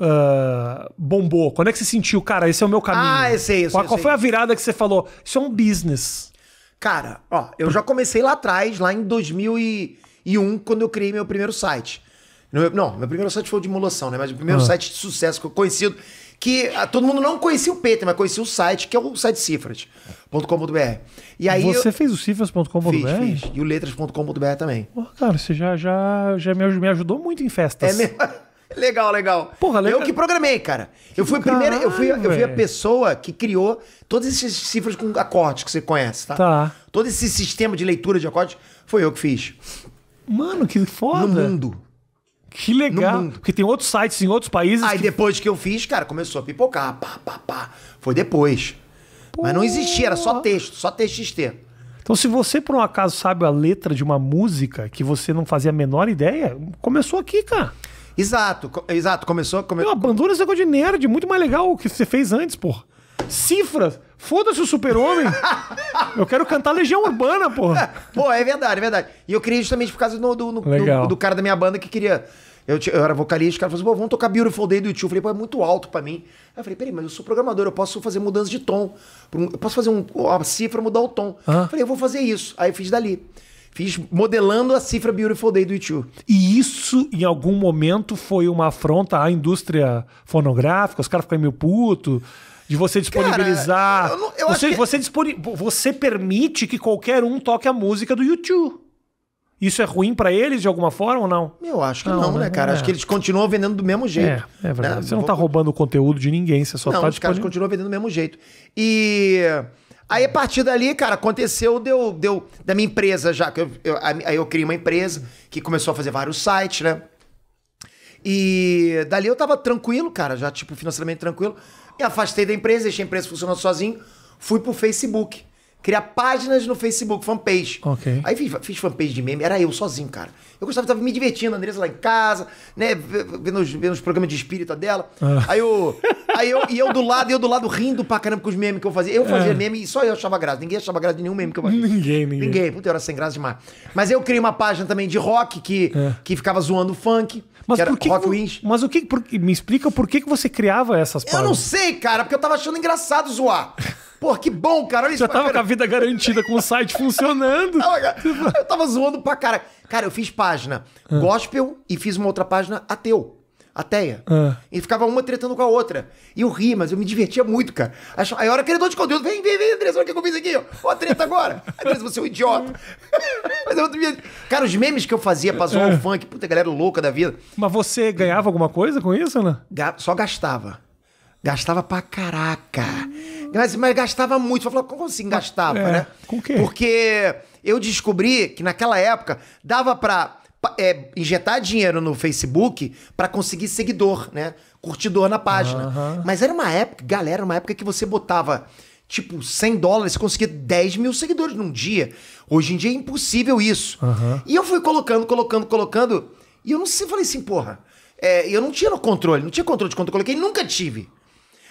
Uh, bombou? Quando é que você sentiu, cara, esse é o meu caminho? Ah, esse é isso. Qual, qual foi a virada que você falou? Isso é um business. Cara, ó, eu já comecei lá atrás, lá em 2001, quando eu criei meu primeiro site. Meu, não, meu primeiro site foi o de emulação, né? Mas o primeiro ah. site de sucesso que eu conheci, que a, ah, todo mundo não conhecia o Peter, mas conhecia o site, que é o site cifras.com.br. E aí Você eu, fez o cifras.com.br? Fiz, fiz. E o letras.com.br também. Porra, cara, você já, já, já me ajudou muito em festas. É mesmo? Legal, legal. Porra, legal. Eu que programei, cara. Eu fui, primeira, eu, fui, eu fui a pessoa que criou todas essas cifras com acordes que você conhece, tá? Tá. Todo esse sistema de leitura de acordes foi eu que fiz. Mano, que foda. No mundo. Que legal. Porque tem outros sites em outros países. Aí que... depois que eu fiz, cara, começou a pipocar. Pá, pá, pá. Foi depois. Pô. Mas não existia, era só texto, só texto TXT. Então, se você por um acaso sabe a letra de uma música que você não fazia a menor ideia, começou aqui, cara. Exato, co exato, começou. Come... Eu abandono esse negócio de nerd, muito mais legal o que você fez antes, pô. Cifras, foda-se o super-homem. eu quero cantar Legião Urbana, porra. Pô, é verdade, é verdade. E eu queria justamente por causa do, do, do, do cara da minha banda que queria eu, eu era vocalista, o cara falou assim, pô, vamos tocar Beautiful Day do YouTube. Eu falei, pô, é muito alto pra mim. Aí eu falei, peraí, mas eu sou programador, eu posso fazer mudança de tom. Eu posso fazer um, cifra mudar o tom. Ah. Eu falei, eu vou fazer isso. Aí eu fiz dali. Fiz modelando a cifra Beautiful Day do YouTube. E isso, em algum momento, foi uma afronta à indústria fonográfica? Os caras ficam meio puto de você disponibilizar. Cara, eu não, eu você, que... você, você permite que qualquer um toque a música do YouTube. Isso é ruim para eles de alguma forma ou não? Eu acho que não, não né, né, cara? É. Acho que eles continuam vendendo do mesmo jeito. É, é verdade. Né? Você não está roubando o conteúdo de ninguém, você só está tá os caras continuam vendendo do mesmo jeito. E aí a partir dali, cara, aconteceu deu deu da minha empresa já que eu, eu, aí eu criei uma empresa que começou a fazer vários sites, né? E dali eu tava tranquilo, cara, já tipo financeiramente tranquilo. Me afastei da empresa, deixei a empresa funcionando sozinho, fui pro Facebook criar páginas no Facebook, fanpage. Ok. Aí fiz, fiz fanpage de meme, era eu sozinho, cara. Eu gostava, tava me divertindo, a Andressa lá em casa, né? Vendo os, vendo os programas de espírita dela. Ah. Aí eu. Aí eu, e eu do lado, eu do lado rindo pra caramba com os memes que eu fazia. Eu é. fazia é. meme e só eu achava graça. Ninguém achava graça de nenhum meme que eu fazia. Ninguém, ninguém. Ninguém, puta, eu era sem graça demais. Mas eu criei uma página também de rock que, é. que ficava zoando funk. Mas por que, Mas o que. Por, me explica por que, que você criava essas palavras. Eu não sei, cara, porque eu tava achando engraçado zoar. Pô, que bom, cara. Olha isso, Já tava cara. com a vida garantida, com o site funcionando. eu tava zoando pra cara. Cara, eu fiz página ah. gospel e fiz uma outra página ateu ateia. Ah. E ficava uma tretando com a outra. E eu ri, mas eu me divertia muito, cara. Aí a hora ele de conteúdo, vem, vem, vem, Andressa, olha o que eu fiz aqui, ó. Ó, treta agora. Andressa, você é um idiota. mas eu me... Cara, os memes que eu fazia pra zoar é. o funk, puta galera é louca da vida. Mas você ganhava alguma coisa com isso, né? Só gastava. Gastava pra caraca. Mas, mas gastava muito. Você falou, como assim gastava, é. né? Com o quê? Porque eu descobri que naquela época dava pra é, injetar dinheiro no Facebook para conseguir seguidor, né? Curtidor na página. Mas era uma época, galera, uma época que você botava tipo 100 dólares, e conseguia 10 mil seguidores num dia. Hoje em dia é impossível isso. E eu fui colocando, colocando, colocando. E eu não sei, falei assim, porra. É, eu não tinha no controle, não tinha controle de quanto eu coloquei, nunca tive.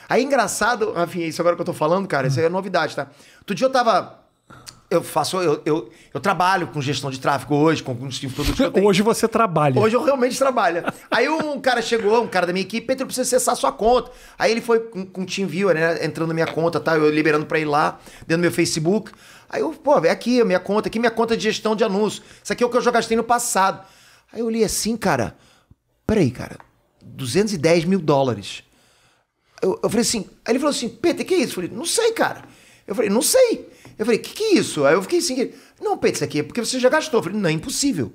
Aí engraçado, enfim, é isso agora que eu tô falando, cara, isso aí é novidade, tá? Outro dia eu tava eu faço, eu, eu, eu, trabalho com gestão de tráfego hoje, com o tipos de produtos. hoje você trabalha. Hoje eu realmente trabalho. Aí um cara chegou, um cara da minha equipe, Pedro, eu preciso acessar sua conta. Aí ele foi com, com o TeamViewer, né? Entrando na minha conta, tá? Eu liberando pra ir lá, dentro do meu Facebook. Aí eu, pô, é aqui a minha conta, aqui minha conta de gestão de anúncio. Isso aqui é o que eu já gastei no passado. Aí eu li assim, cara, peraí, cara, 210 mil dólares. Eu, eu falei assim, aí ele falou assim, Peter, que é isso? Eu falei, não sei, cara. Eu falei, não sei. Eu falei, o que, que é isso? Aí eu fiquei assim, não, Pedro, isso aqui é porque você já gastou. Eu falei, não, é impossível.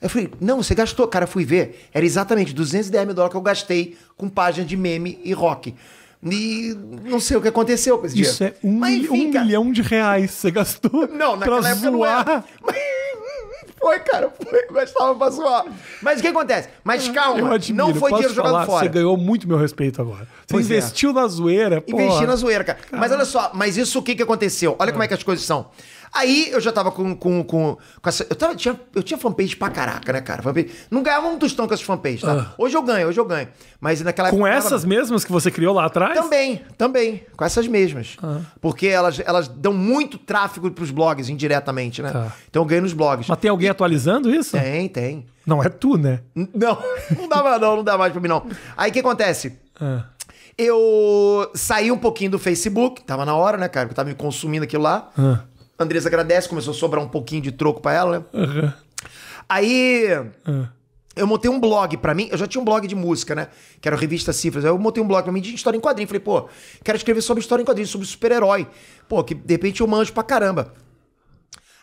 Eu falei, não, você gastou. Cara, fui ver, era exatamente 210 mil dólares que eu gastei com página de meme e rock. E não sei o que aconteceu com esse Isso dinheiro. Isso é um, Mas, enfim, um milhão de reais você gastou não, pra zoar. Não era. Foi, cara. Foi. mas gostava pra zoar. Mas o que acontece? Mas calma, admiro, não foi dinheiro falar, jogado fora. Você ganhou muito meu respeito agora. Você pois é. investiu é. na zoeira, pô. Investi na zoeira, cara. Caramba. Mas olha só, mas isso o que, que aconteceu? Olha é. como é que as coisas são. Aí eu já tava com. com, com, com essa, eu, tava, tinha, eu tinha fanpage pra caraca, né, cara? Fanpage, não ganhava um tostão com essas fanpages, tá? Uh. Hoje eu ganho, hoje eu ganho. Mas naquela Com época, essas tava... mesmas que você criou lá atrás? Também, também. Com essas mesmas. Uh. Porque elas, elas dão muito tráfego pros blogs indiretamente, né? Tá. Então eu ganho nos blogs. Mas tem alguém e... atualizando isso? Tem, tem. Não é tu, né? Não, não dá mais, não, não dá mais pra mim, não. Aí o que acontece? Uh. Eu saí um pouquinho do Facebook, tava na hora, né, cara? Porque eu tava me consumindo aquilo lá. Andresa agradece, começou a sobrar um pouquinho de troco para ela, né? Uhum. Aí. Uhum. Eu montei um blog para mim, eu já tinha um blog de música, né? Que era a revista Cifras. Aí eu montei um blog pra mim de história em quadrinho. Falei, pô, quero escrever sobre história em quadrinho, sobre super-herói. Pô, que de repente eu manjo pra caramba.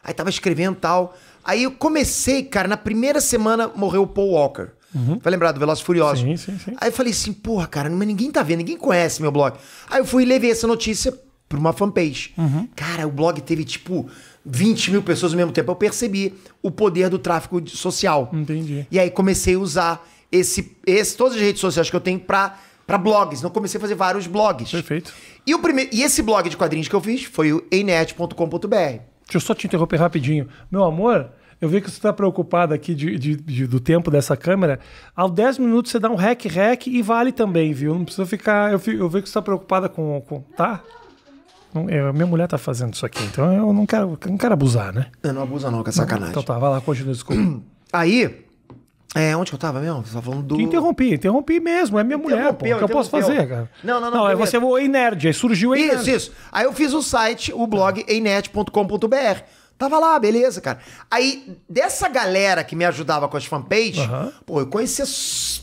Aí tava escrevendo tal. Aí eu comecei, cara, na primeira semana morreu o Paul Walker. Uhum. Vai lembrar do Velozes Furiosos? Sim, sim, sim. Aí eu falei assim, porra, cara, ninguém tá vendo, ninguém conhece meu blog. Aí eu fui e levei essa notícia para uma fanpage. Uhum. Cara, o blog teve tipo 20 mil pessoas ao mesmo tempo. Eu percebi o poder do tráfego social. Entendi. E aí comecei a usar esse, esse todas as redes sociais que eu tenho para para blogs. Então comecei a fazer vários blogs. Perfeito. E, o primeiro, e esse blog de quadrinhos que eu fiz foi o enet.com.br. Deixa eu só te interromper rapidinho. Meu amor, eu vejo que você está preocupado aqui de, de, de, do tempo dessa câmera. Ao 10 minutos você dá um rec-rec e vale também, viu? Não precisa ficar. Eu, eu vejo que você está preocupada com, com. Tá? eu, é, minha mulher tá fazendo isso aqui, então eu não quero, não quero abusar, né? Eu não abusa não, que é sacanagem. Então tá, vai lá, continua, desculpa. Aí, é, onde que eu tava mesmo? Você tava falando do. Interrompi, interrompi mesmo. É minha mulher, pô. O que eu posso fazer, cara? Não, não, não. Não, é, você vou em nerd, aí surgiu o Isso, isso. Aí eu fiz o site, o blog tá. einerd.com.br. Tava lá, beleza, cara. Aí, dessa galera que me ajudava com as fanpage, pô, eu conhecia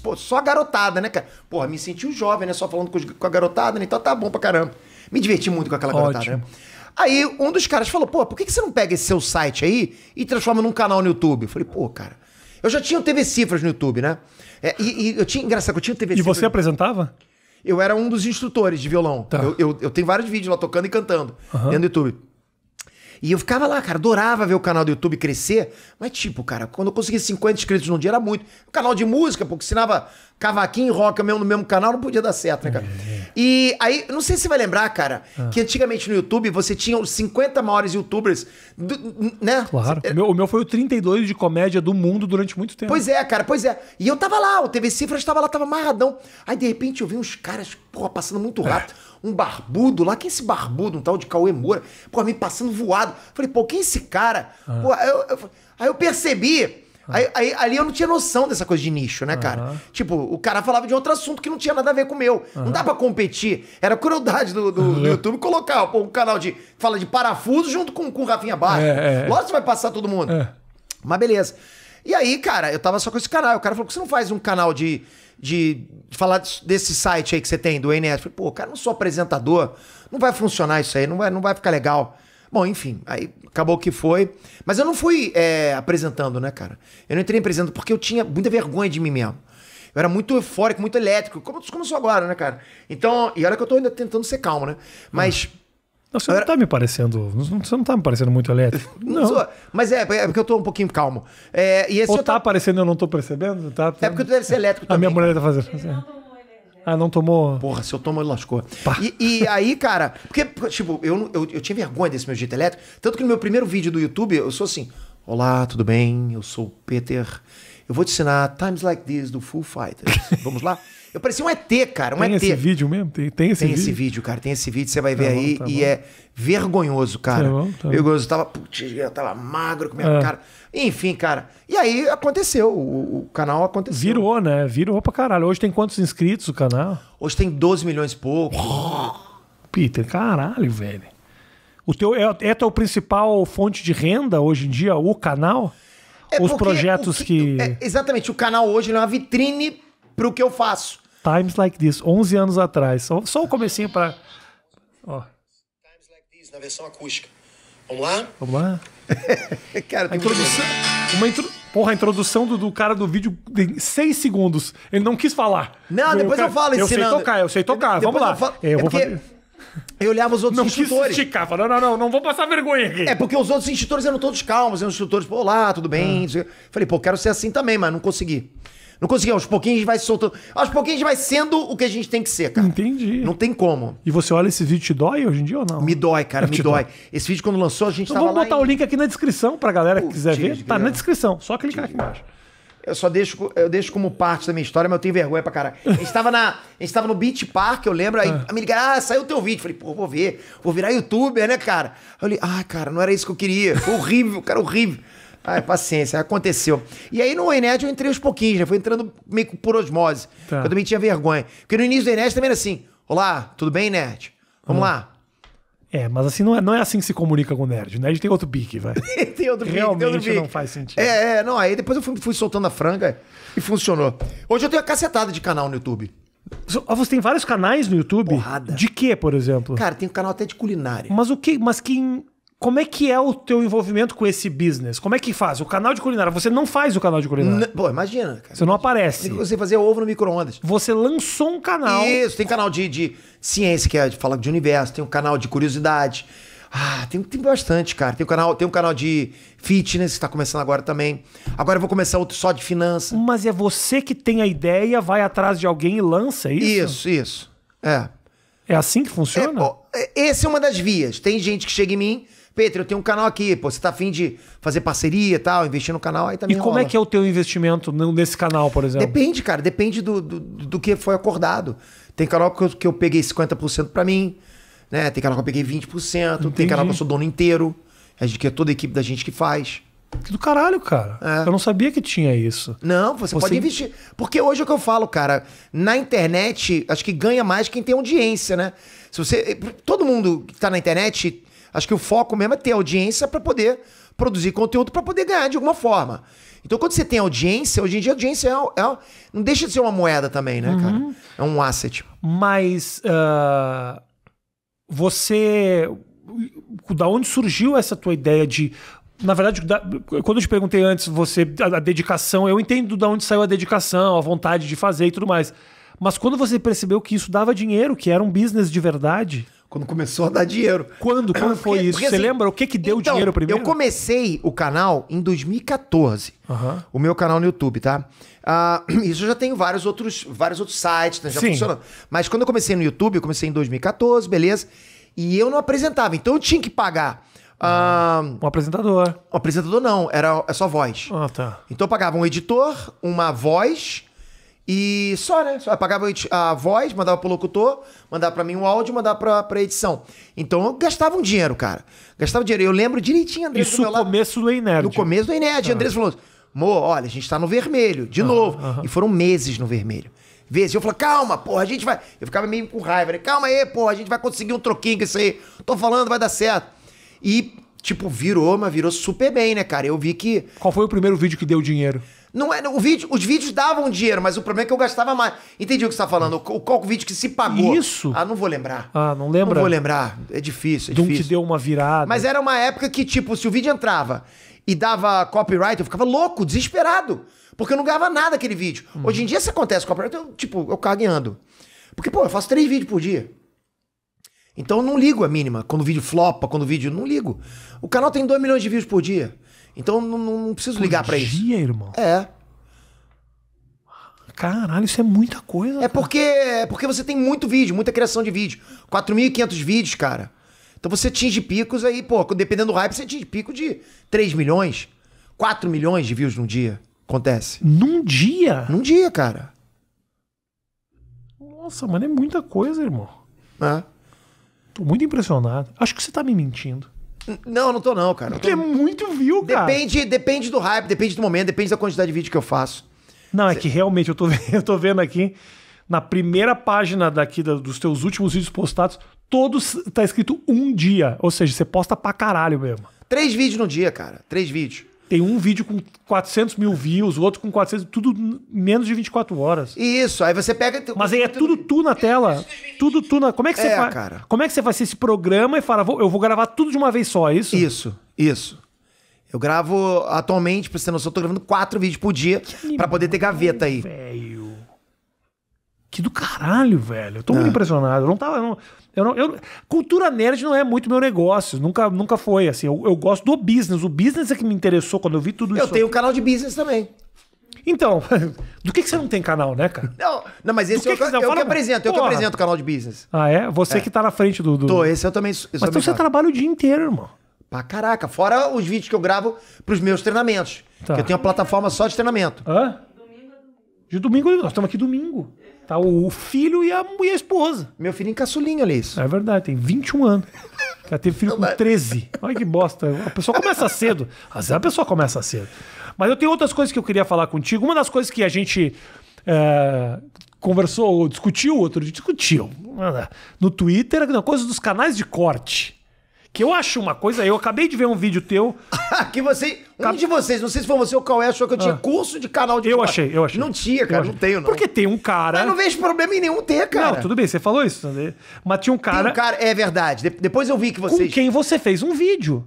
pô, só a garotada, né, cara? Porra, me senti um jovem, né? Só falando com, os- com a garotada, né? Então tá bom pra caramba. Me diverti muito com aquela garotada, né? Aí um dos caras falou, pô, por que você não pega esse seu site aí e transforma num canal no YouTube? Eu falei, pô, cara, eu já tinha o TV Cifras no YouTube, né? É, e, e, eu tinha, engraçado, eu tinha o TV e Cifras... E você apresentava? Eu era um dos instrutores de violão. Tá. Eu, eu, eu, tenho vários vídeos lá tocando e cantando uhum. dentro do YouTube. E eu ficava lá, cara, adorava ver o canal do YouTube crescer. Mas, tipo, cara, quando eu conseguia 50 inscritos num dia era muito. O canal de música, porque ensinava cavaquinho e roca mesmo no mesmo canal, não podia dar certo, né, cara? E aí, não sei se você vai lembrar, cara, ah. que antigamente no YouTube você tinha os 50 maiores youtubers, do, né? Claro. É o meu, o meu, foi o 32 de comédia do mundo durante muito tempo. Pois é, cara, pois é. E eu tava lá, o TV Cifras tava lá, tava amarradão. Aí, de repente, eu vi uns caras, porra, passando muito rápido. É um barbudo lá, quem é esse barbudo, um tal de Cauê Moura, Porra, me passando voado. Falei, pô, quem é esse cara? Ah. eu, eu, aí eu percebi Aí, ah. aí, ali eu não tinha noção dessa coisa de nicho, né, cara? Uhum. Tipo, o cara falava de outro assunto que não tinha nada a ver com o meu. Uhum. Não dá pra competir. Era crueldade do, do, uhum. do YouTube colocar pô, um canal de fala de parafuso junto com, com o Rafinha Baixo. É, é, Lógico vai passar todo mundo. É. Mas beleza. E aí, cara, eu tava só com esse canal. O cara falou: que você não faz um canal de, de falar desse site aí que você tem, do NS? Eu falei, pô, cara, não sou apresentador. Não vai funcionar isso aí, não vai, não vai ficar legal. Bom, enfim, aí acabou que foi. Mas eu não fui é, apresentando, né, cara? Eu não entrei apresentando porque eu tinha muita vergonha de mim mesmo. Eu era muito eufórico, muito elétrico, como tu começou agora, né, cara? Então, e olha que eu tô ainda tentando ser calmo, né? Mas. Ah. Não, você não tá me parecendo. Você não tá me parecendo muito elétrico. Não. não mas é, é porque eu tô um pouquinho calmo. É, e esse Ou tá, aparecendo parecendo eu não tô percebendo? Tá, É tá. porque tu deve ser elétrico também. A minha mulher tá fazendo. Assim. Ah, não tomou? Porra, se eu tomo, ele lascou. E, e, aí, cara, porque, tipo, eu, eu, eu tinha vergonha desse meu jeito elétrico. Tanto que no meu primeiro vídeo do YouTube, eu sou assim: Olá, tudo bem? Eu sou o Peter. Eu vou te ensinar Times Like This do Full Fighters. Vamos lá? Eu parecia um ET, cara, um tem ET. Tem esse vídeo mesmo? Tem, tem esse tem vídeo? Tem esse vídeo, cara. Tem esse vídeo, você vai ver tá aí. tá e é vergonhoso, cara. Tá bom, tá vergonhoso. Eu tava, putz, eu tava magro com minha ah. cara. Enfim, cara. E aí aconteceu, o, o, canal aconteceu. Virou, né? Virou pra caralho. Hoje tem quantos inscritos o canal? Hoje tem 12 milhões e pouco. Peter, caralho, velho. O teu, é, é teu principal fonte de renda hoje em dia, o canal? É Os projetos que. que... É, exatamente, o canal hoje é uma vitrine pro que eu faço. Times Like This, 11 anos atrás. Só, só o comecinho pra... Ó. Times Like This, na versão acústica. Vamos lá? Vamos lá. cara, a introdução. Uma intro... Porra, a introdução do, do cara do vídeo tem seis segundos. Ele não quis falar. Não, depois eu falo isso. Eu sei tocar, eu sei tocar. Vamos lá. Eu, falo... é, eu vou porque... fazer... Eu olhava os outros não instrutores. Não quis esticar, não, não, não vou passar vergonha aqui. É, porque os outros instrutores eram todos calmos, eram instrutores, pô, lá, tudo bem? Ah. Falei, pô, quero ser assim também, mas não consegui. Não conseguia Aos pouquinhos vai soltando. Aos pouquinhos vai sendo o que a gente tem que ser, cara. Entendi. Não tem como. E você olha esse vídeo te dói hoje em dia ou não? Me dói, cara, Eu é, me dói. dói. Esse vídeo quando lançou a gente então tava vamos botar em... o link aqui na descrição pra galera que Putz, quiser ver. Tá na descrição. Só clicar aqui embaixo. Eu só deixo, eu deixo como parte da minha história, mas eu tenho vergonha pra caralho. A gente tava, na, a gente tava no Beach Park, eu lembro, aí é. me ligaram, ah, saiu o teu vídeo. Falei, pô, vou ver, vou virar youtuber, né, cara? Eu falei, ah, cara, não era isso que eu queria. Foi horrível, cara, horrível. Ah, é paciência, aconteceu. E aí no Enéd eu entrei uns pouquinhos, né? Fui entrando meio que por osmose. Tá. Eu também tinha vergonha. Porque no início do Enéd também era assim: Olá, tudo bem, Nerd? Vamos hum. lá. É, mas assim não é, não é assim que se comunica com o nerd. O nerd tem outro pique, vai. tem outro Realmente pique, tem outro pique. não faz sentido. É, é, não. Aí depois eu fui, fui soltando a franga e funcionou. Hoje eu tenho a cacetada de canal no YouTube. Ah, você tem vários canais no YouTube? Porrada. De quê, por exemplo? Cara, tem um canal até de culinária. Mas o que? Mas que, como é que é o teu envolvimento com esse business? Como é que faz? O canal de culinária, você não faz o canal de culinária. N pô, imagina, cara. Você não aparece. Você fazer ovo no micro-ondas. Você lançou um canal. Isso, tem canal de, de ciência, que é de falar de universo, tem um canal de curiosidade. Ah, tem, tem bastante, cara. Tem um canal, tem um canal de fitness que tá começando agora também. Agora eu vou começar outro só de finanças. Mas é você que tem a ideia, vai atrás de alguém e lança, é isso? Isso, isso. É. É assim que funciona? É, ó, é, essa é uma das vias. Tem gente que chega em mim Pedro, eu tenho um canal aqui, pô, você tá afim de fazer parceria e tal, investir no canal, aí também. E rola. como é que é o teu investimento nesse canal, por exemplo? Depende, cara, depende do, do, do que foi acordado. Tem canal que eu, que eu peguei 50% para mim, né? Tem canal que eu peguei 20%, Entendi. tem canal que eu sou dono inteiro, é de que é toda a equipe da gente que faz. Que do caralho, cara. É. Eu não sabia que tinha isso. Não, você, você, pode investir. Porque hoje é o que eu falo, cara. Na internet, acho que ganha mais quem tem audiência, né? Se você. Eh, todo mundo que tá na internet Acho que o foco mesmo é ter audiência para poder produzir conteúdo, para poder ganhar de alguma forma. Então, quando você tem audiência, hoje em dia audiência é, é não deixa de ser uma moeda também, né, uhum. cara? É um asset. Mas uh, você. Da onde surgiu essa tua ideia de na verdade, quando eu te perguntei antes, você a, a, dedicação, eu entendo da onde saiu a dedicação, a vontade de fazer e tudo mais. Mas quando você percebeu que isso dava dinheiro, que era um business de verdade? Quando começou a dar dinheiro. Quando? Quando foi porque, isso? Porque, Você assim, lembra o que, que deu então, dinheiro primeiro? Eu comecei o canal em 2014. O meu canal no YouTube, tá? Uh, isso eu já tenho vários outros, vários outros sites, né? já funcionou. funcionando. Mas quando eu comecei no YouTube, eu comecei em 2014, beleza? E eu não apresentava, então eu tinha que pagar. Ah, ah, um apresentador. Um apresentador não, era é só voz. Ah, tá. Então eu pagava um editor, uma voz e só, né? Só apagava a voz, mandava pro locutor, mandava para mim o um áudio, mandava pra, pra edição. Então eu gastava um dinheiro, cara. Gastava dinheiro. Eu lembro direitinho, André. Isso no começo do Enerd. No começo do Enerd. Ah. André falou assim, amor, olha, a gente tá no vermelho, de ah, novo. Ah, e foram meses no vermelho. Vezes. Eu falava: calma, porra, a gente vai... Eu ficava meio com raiva. Falei, né? Calma aí, porra, a gente vai conseguir um troquinho com isso aí. Tô falando, vai dar certo. E, tipo, virou, mas virou super bem, né, cara? Eu vi que... Qual foi o primeiro vídeo que deu dinheiro? Não é, o vídeo, os vídeos davam dinheiro, mas o problema é que eu gastava mais. Entendi o que você tá falando. O, qual o vídeo que se pagou? Isso. Ah, não vou lembrar. Ah, não lembra? Não vou lembrar. É difícil, é difícil. te deu uma virada. Mas era uma época que, tipo, se o vídeo entrava e dava copyright, eu ficava louco, desesperado. Porque eu não ganhava nada aquele vídeo. Hum. Hoje em dia, se acontece copyright, eu, tipo, eu cago e ando. Porque, pô, eu faço três vídeos por dia. Então eu não ligo a mínima. Quando o vídeo flopa, quando o vídeo. Não ligo. O canal tem dois milhões de vídeos por dia. Então não, não preciso Por ligar para isso. dia, irmão. É. Caralho, isso é muita coisa. É porque, é porque você tem muito vídeo, muita criação de vídeo. 4.500 vídeos, cara. Então você atinge picos aí, pô, dependendo do hype, você atinge pico de 3 milhões, 4 milhões de views num dia. Acontece. Num dia? Num dia, cara. Nossa, mano, é muita coisa, irmão. É. Tô muito impressionado. Acho que você tá me mentindo. Não, não tô não, cara. Porque tô... é muito view, cara. Depende, depende do hype, depende do momento, depende da quantidade de vídeo que eu faço. Não, é que realmente eu tô, eu tô vendo aqui, na primeira página daqui da, dos teus últimos vídeos postados, todos tá escrito um dia. Ou seja, você posta pra caralho mesmo. Três vídeos no dia, cara. Três vídeos. Tem um vídeo com 400 mil views, o outro com 400, tudo menos de 24 horas. Isso, aí você pega. Mas aí é tudo tu na tela. Tudo tu na. Como é que você é, faz? Cara. Como é que você faz esse programa e fala, eu vou gravar tudo de uma vez só, é isso? Isso, isso. Eu gravo atualmente, pra você não só, eu tô gravando quatro vídeos por dia para poder ter gaveta aí. Velho. Que do caralho, velho. Eu tô muito é. impressionado. Eu não tava. Eu não, eu não, eu, cultura nerd não é muito meu negócio. Nunca, nunca foi. Assim, eu, eu gosto do business. O business é que me interessou quando eu vi tudo isso. Eu tenho um canal de business também. Então, do que, que você não tem canal, né, cara? Não, não mas esse do é eu, que, que eu, eu que apresento, eu que apresento o canal de business. Ah, é? Você é. que tá na frente do. do... Tô, esse eu também. Esse mas então você trabalha o dia inteiro, irmão. Pra caraca, fora os vídeos que eu gravo pros meus treinamentos. Tá. Que eu tenho uma plataforma só de treinamento. Hã? De domingo, nós estamos aqui domingo. Tá o filho e a, e a esposa. Meu filho em caçulinho, olha isso. É verdade, tem 21 anos. Já teve filho com 13. Olha que bosta. A pessoa começa cedo. Às vezes a pessoa começa cedo. Mas eu tenho outras coisas que eu queria falar contigo. Uma das coisas que a gente é, conversou, discutiu outro dia, discutiu né? no Twitter, coisa dos canais de corte. Que eu acho uma coisa, eu acabei de ver um vídeo teu. que você. Um Cap... de vocês, não sei se foi você ou qual é, achou que eu tinha ah. curso de canal de Eu achei, eu achei. Não tinha, cara, não tenho, não. Porque tem um cara. Eu não vejo problema em nenhum ter, cara. Não, tudo bem, você falou isso, né? Mas tinha um cara. Tem um cara, é verdade. De... Depois eu vi que vocês. Com quem você fez um vídeo.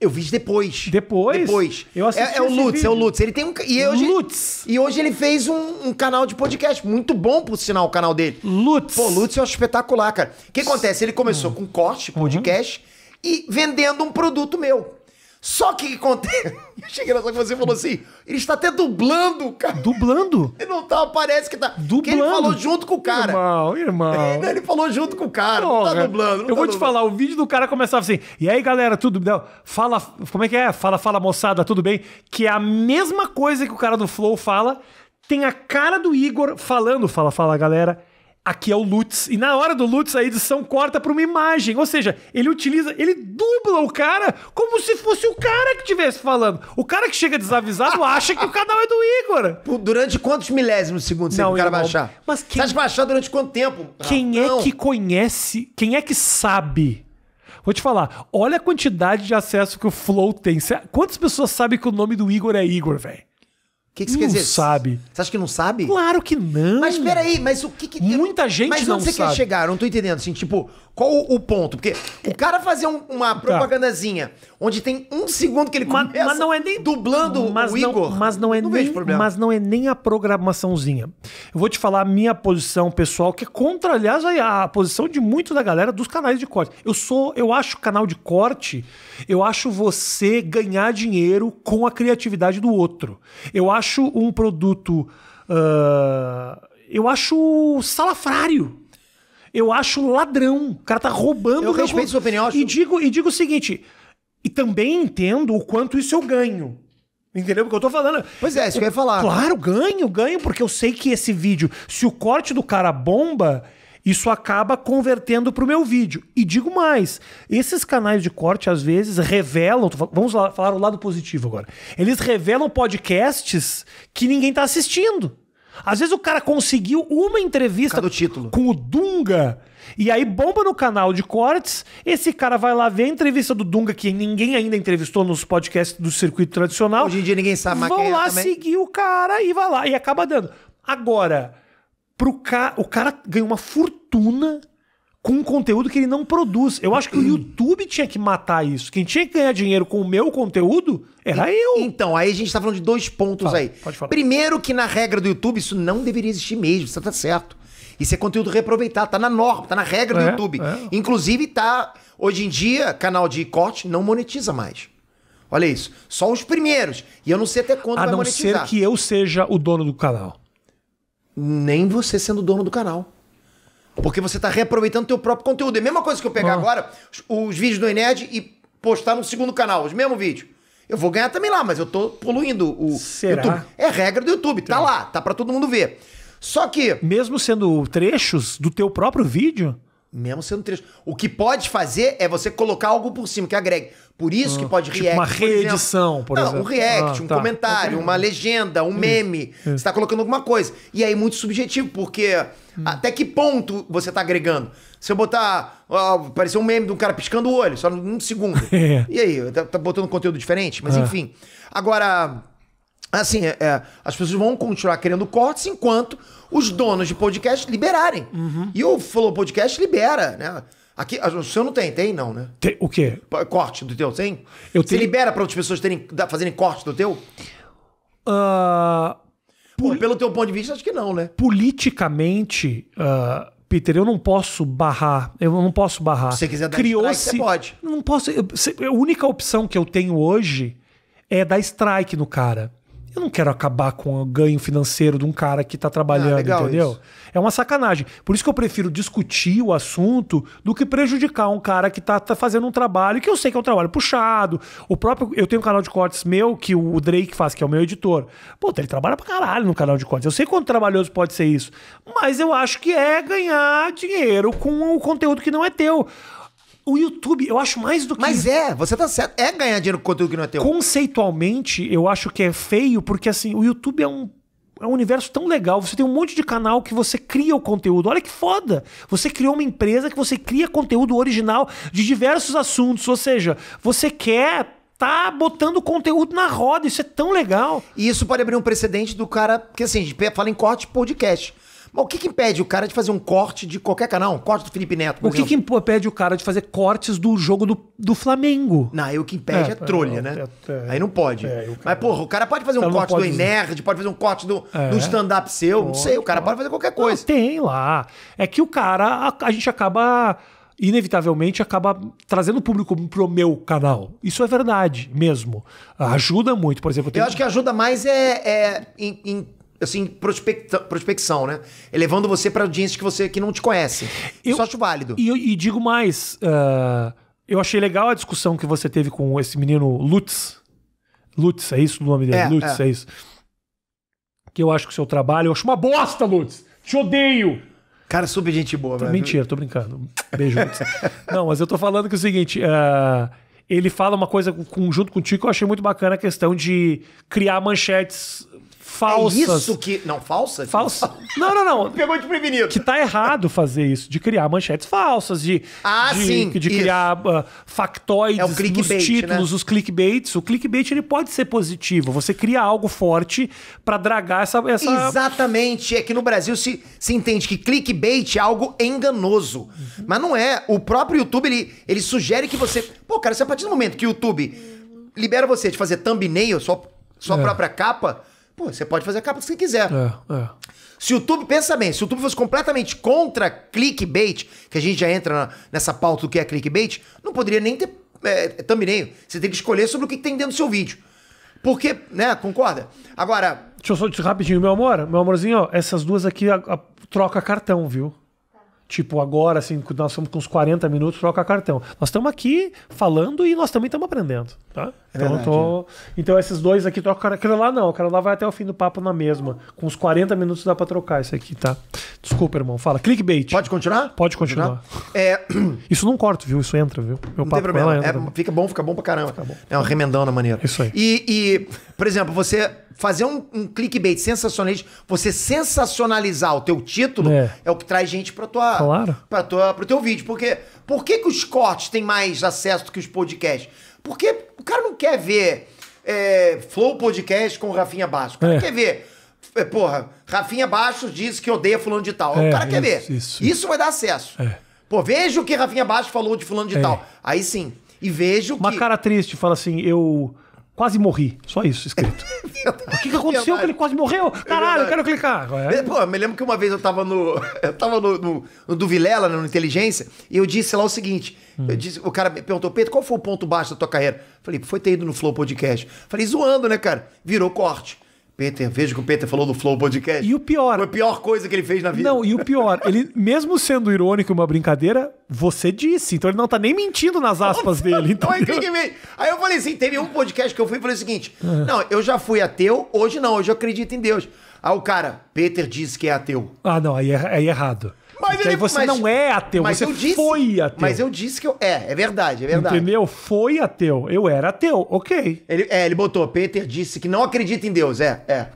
Eu vi depois. Depois? Depois. Eu assisti é, é o Lutz, vídeo. é o Lutz. Ele tem um. E hoje, Lutz. E hoje ele fez um, um, canal de podcast. Muito bom, por sinal, o canal dele. Lutz. Pô, Lutz eu acho espetacular, cara. O que acontece? Ele começou hum. com corte, uhum. podcast. Uhum e vendendo um produto meu. Só que acontece. cheguei engraçado que você falou assim. Ele está até dublando, cara. Dublando? Ele não tá, parece que tá. Dublando. ele falou junto com o cara. Irmão, irmão. É, ele falou junto com o cara. Porra. Não tá dublando. Não eu tá vou dublando. te falar, o vídeo do cara começava assim. E aí, galera, tudo. Fala. Como é que é? Fala, fala, moçada, tudo bem? Que é a mesma coisa que o cara do Flow fala. Tem a cara do Igor falando. Fala, fala, galera aqui é o Lutz. E na hora do Lutz, a edição corta para uma imagem. Ou seja, ele utiliza, ele dubla o cara como se fosse o cara que estivesse falando. O cara que chega desavisado acha que o canal é do Igor. Durante quantos milésimos de segundo você o cara vai achar? Mas quem... Você vai achar durante quanto tempo? Ah, quem ah, é que conhece, quem é que sabe? Vou te falar, olha a quantidade de acesso que o Flow tem. Quantas pessoas sabem que o nome do Igor é Igor, velho? que, que você não quer dizer? sabe. Você acha que não sabe? Claro que não. Mas peraí, mas o que que. Muita gente mas não sabe. Mas onde você sabe. quer chegar? Eu não tô entendendo. Assim, tipo, qual o, o ponto? Porque o cara fazer um, uma tá. propagandazinha onde tem um segundo que ele começa mas, mas não é nem, dublando mas o não, Igor. Mas não é não nem, Mas não é nem a programaçãozinha. Eu vou te falar a minha posição pessoal, que é contra, aliás, a, a posição de muito da galera dos canais de corte. Eu sou. Eu acho canal de corte, eu acho você ganhar dinheiro com a criatividade do outro. Eu acho acho um produto. Uh, eu acho salafrário. Eu acho ladrão. O cara tá roubando. Eu respeito sua opinião. Acho... E, digo, e digo o seguinte. E também entendo o quanto isso eu ganho. Entendeu o que eu tô falando? Pois é, isso eu, que eu ia falar. Claro, ganho, ganho, porque eu sei que esse vídeo, se o corte do cara bomba, isso acaba convertendo para o meu vídeo. E digo mais: esses canais de corte às vezes revelam, vamos lá, falar o lado positivo agora, eles revelam podcasts que ninguém está assistindo. Às vezes o cara conseguiu uma entrevista com o Dunga e aí bomba no canal de cortes. Esse cara vai lá ver a entrevista do Dunga, que ninguém ainda entrevistou nos podcasts do circuito tradicional. Hoje em dia ninguém sabe mais Vão é lá seguir o cara e vai lá e acaba dando. Agora, pro ca... o cara ganhou uma fortuna com um conteúdo que ele não produz. Eu acho que o hum. YouTube tinha que matar isso. Quem tinha que ganhar dinheiro com o meu conteúdo era eu. Então, aí a gente tá falando de dois pontos Fala, aí. Pode falar. Primeiro, que na regra do YouTube isso não deveria existir mesmo, isso tá certo. Isso é conteúdo reaproveitado, tá na norma, tá na regra do é, YouTube. É. Inclusive, tá. Hoje em dia, canal de corte não monetiza mais. Olha isso. Só os primeiros. E eu não sei até quando a vai monetizar. A não ser que eu seja o dono do canal nem você sendo dono do canal. Porque você está reaproveitando teu próprio conteúdo. É a mesma coisa que eu pegar ah. agora os, os, vídeos do Ened e postar no segundo canal, os mesmos vídeos. Eu vou ganhar também lá, mas eu tô poluindo o Será? YouTube. É regra do YouTube, tá, tá. lá, tá para todo mundo ver. Só que mesmo sendo trechos do teu próprio vídeo, mesmo sendo trecho. O que pode fazer é você colocar algo por cima que agregue. Por isso ah, que pode tipo react. Uma reedição, por exemplo. Não, um react, ah, um tá. comentário, uma legenda, um isso, meme. Isso. Você está colocando alguma coisa. E aí, muito subjetivo, porque hum. até que ponto você está agregando? Se eu botar. Ó, um meme de um cara piscando o olho, só num segundo. É. e aí? Tá, tá, botando conteúdo diferente? Mas ah. enfim. Agora assim, é, é, as pessoas vão continuar querendo cortes enquanto os donos de podcast liberarem. Uhum. E o Flow Podcast libera, né? Aqui, o seu não tem? Tem não, né? Tem, o quê? Corte do teu, tem? Eu Você tenho... libera para outras pessoas terem, fazerem corte do teu? Uh, Pô, pelo teu ponto de vista, acho que não, né? Politicamente, uh, Peter, eu não posso barrar. Eu não posso barrar. Se você quiser dar Criou-se... strike, você pode. Não posso. Eu, a única opção que eu tenho hoje é dar strike no cara. Eu não quero acabar com o ganho financeiro de um cara que está trabalhando, ah, entendeu? Isso. É uma sacanagem. Por isso que eu prefiro discutir o assunto do que prejudicar um cara que está tá fazendo um trabalho que eu sei que é um trabalho puxado. O próprio. Eu tenho um canal de cortes meu que o Drake faz, que é o meu editor. Pô, ele trabalha pra caralho no canal de cortes. Eu sei quanto trabalhoso pode ser isso. Mas eu acho que é ganhar dinheiro com o conteúdo que não é teu. O YouTube, eu acho mais do que. Mas é, você tá certo. É ganhar dinheiro com conteúdo que não é teu. Conceitualmente, eu acho que é feio, porque assim, o YouTube é um é um universo tão legal. Você tem um monte de canal que você cria o conteúdo. Olha que foda! Você criou uma empresa que você cria conteúdo original de diversos assuntos. Ou seja, você quer tá botando conteúdo na roda. Isso é tão legal. E isso pode abrir um precedente do cara, que assim, a gente fala em corte podcast. Mas o que, que, impede o cara de fazer um corte de qualquer canal? Um corte do Felipe Neto, por O que, que, impede o cara de fazer cortes do jogo do, do Flamengo? Não, aí o que impede é, é trolha, é, né? É, é, aí não pode. É, Mas, porra, o cara pode fazer um corte do Enerd, pode fazer um corte do, do stand-up seu, não sei, o cara pode fazer qualquer coisa. Não, tem lá. É que o cara, a, a gente acaba inevitavelmente acaba trazendo o público pro meu canal. Isso é verdade mesmo. Ajuda muito, por exemplo. Eu, tenho... eu acho que ajuda mais é, é em, em assim, prospecta, prospecção, né? Elevando você para audiências que você que não te conhece. Eu Isso acho válido. E, e digo mais, uh, eu achei legal a discussão que você teve com esse menino Lutz. Lutz, é isso o nome dele? É, Lutz, é. é. isso. Que eu acho que o seu trabalho. Eu acho uma bosta, Lutz! Te odeio! Cara, super gente boa, velho. Mentira, tô brincando. Beijo, Lutz. não, mas eu tô falando que é o seguinte. Uh, ele fala uma coisa com, junto contigo que eu achei muito bacana a questão de criar manchetes falsas. É isso que. Não, falsa? Falsa. Não, não, não. Pegou de é prevenido. Que tá errado fazer isso, de criar manchetes falsas, de. Ah, de, sim. De criar uh, factoides é nos né? títulos, né? os clickbaits. O clickbait ele pode ser positivo. Você cria algo forte para dragar essa, essa. Exatamente. É que no Brasil se, se entende que clickbait é algo enganoso. Uhum. Mas não é. O próprio YouTube, ele, ele sugere que você. Pô, cara, se a partir do momento que o YouTube libera você de fazer thumbnail, sua, sua é. própria capa Pô, você pode fazer a capa que você quiser. É, é. Se o YouTube, pensa bem, se o YouTube fosse completamente contra clickbait, que a gente já entra na, nessa pauta do que é clickbait, não poderia nem ter é, thumbnail. Você tem que escolher sobre o que tem dentro do seu vídeo. Porque, né, concorda? Agora. Deixa eu só rapidinho, meu amor, meu amorzinho, ó, essas duas aqui a, a, troca cartão, viu? Tipo, agora, assim, nós estamos com uns 40 minutos, troca cartão. Nós estamos aqui falando e nós também estamos aprendendo, tá? É então, verdade, tô... então, esses dois aqui trocam. Aquilo lá não, aquele lá vai até o fim do papo na mesma. Com uns 40 minutos dá para trocar isso aqui, tá? Desculpa, irmão. Fala. Clickbait. Pode continuar? Pode continuar. É... Isso não corto, viu? Isso entra, viu? Meu não papo, tem problema. É, fica bom, fica bom pra caramba. Bom. É um remendão na maneira. Isso aí. E, e por exemplo, você fazer um, um clickbait sensacionalista, você sensacionalizar o teu título é, é o que traz gente pra tua claro. pra tua, pro teu vídeo. Porque por que, que os cortes têm mais acesso do que os podcasts? Porque o cara não quer ver é, Flow Podcast com Rafinha Baixo. O cara é. quer ver. É, porra, Rafinha Baixo disse que odeia fulano de tal. o é, cara quer isso, ver. Isso. isso. vai dar acesso. É. Pô, veja o que Rafinha Baixo falou de fulano de é. tal. Aí sim. E vejo Uma que... cara triste, fala assim, eu Quase morri. Só isso escrito. É o que, que aconteceu que ele quase morreu? É Caralho, eu quero clicar. É. Pô, me lembro que uma vez eu tava no. Eu tava no, no, no do Vilela, no Inteligência, e eu disse lá o seguinte: hum. eu disse, o cara me perguntou, Pedro, qual foi o ponto baixo da tua carreira? Falei, foi ter ido no Flow Podcast. Falei, zoando, né, cara? Virou corte. Peter, veja o que o Peter falou no Flow Podcast. E o pior. Foi a pior coisa que ele fez na vida. Não, e o pior, ele, mesmo sendo irônico e uma brincadeira, você disse. Então ele não tá nem mentindo nas aspas dele. Então Aí eu falei assim: teve um podcast que eu fui e falei o seguinte: é. Não, eu já fui ateu, hoje não, hoje eu acredito em Deus. Aí o cara, Peter disse que é ateu. Ah, não, aí é, aí é errado. Mas ele, aí você mas, não é ateu, mas você eu disse, foi ateu. Mas eu disse que eu. É, é verdade, é verdade. Entendeu? Foi ateu. Eu era ateu, ok. Ele, é, ele botou, Peter disse que não acredita em Deus, é, é.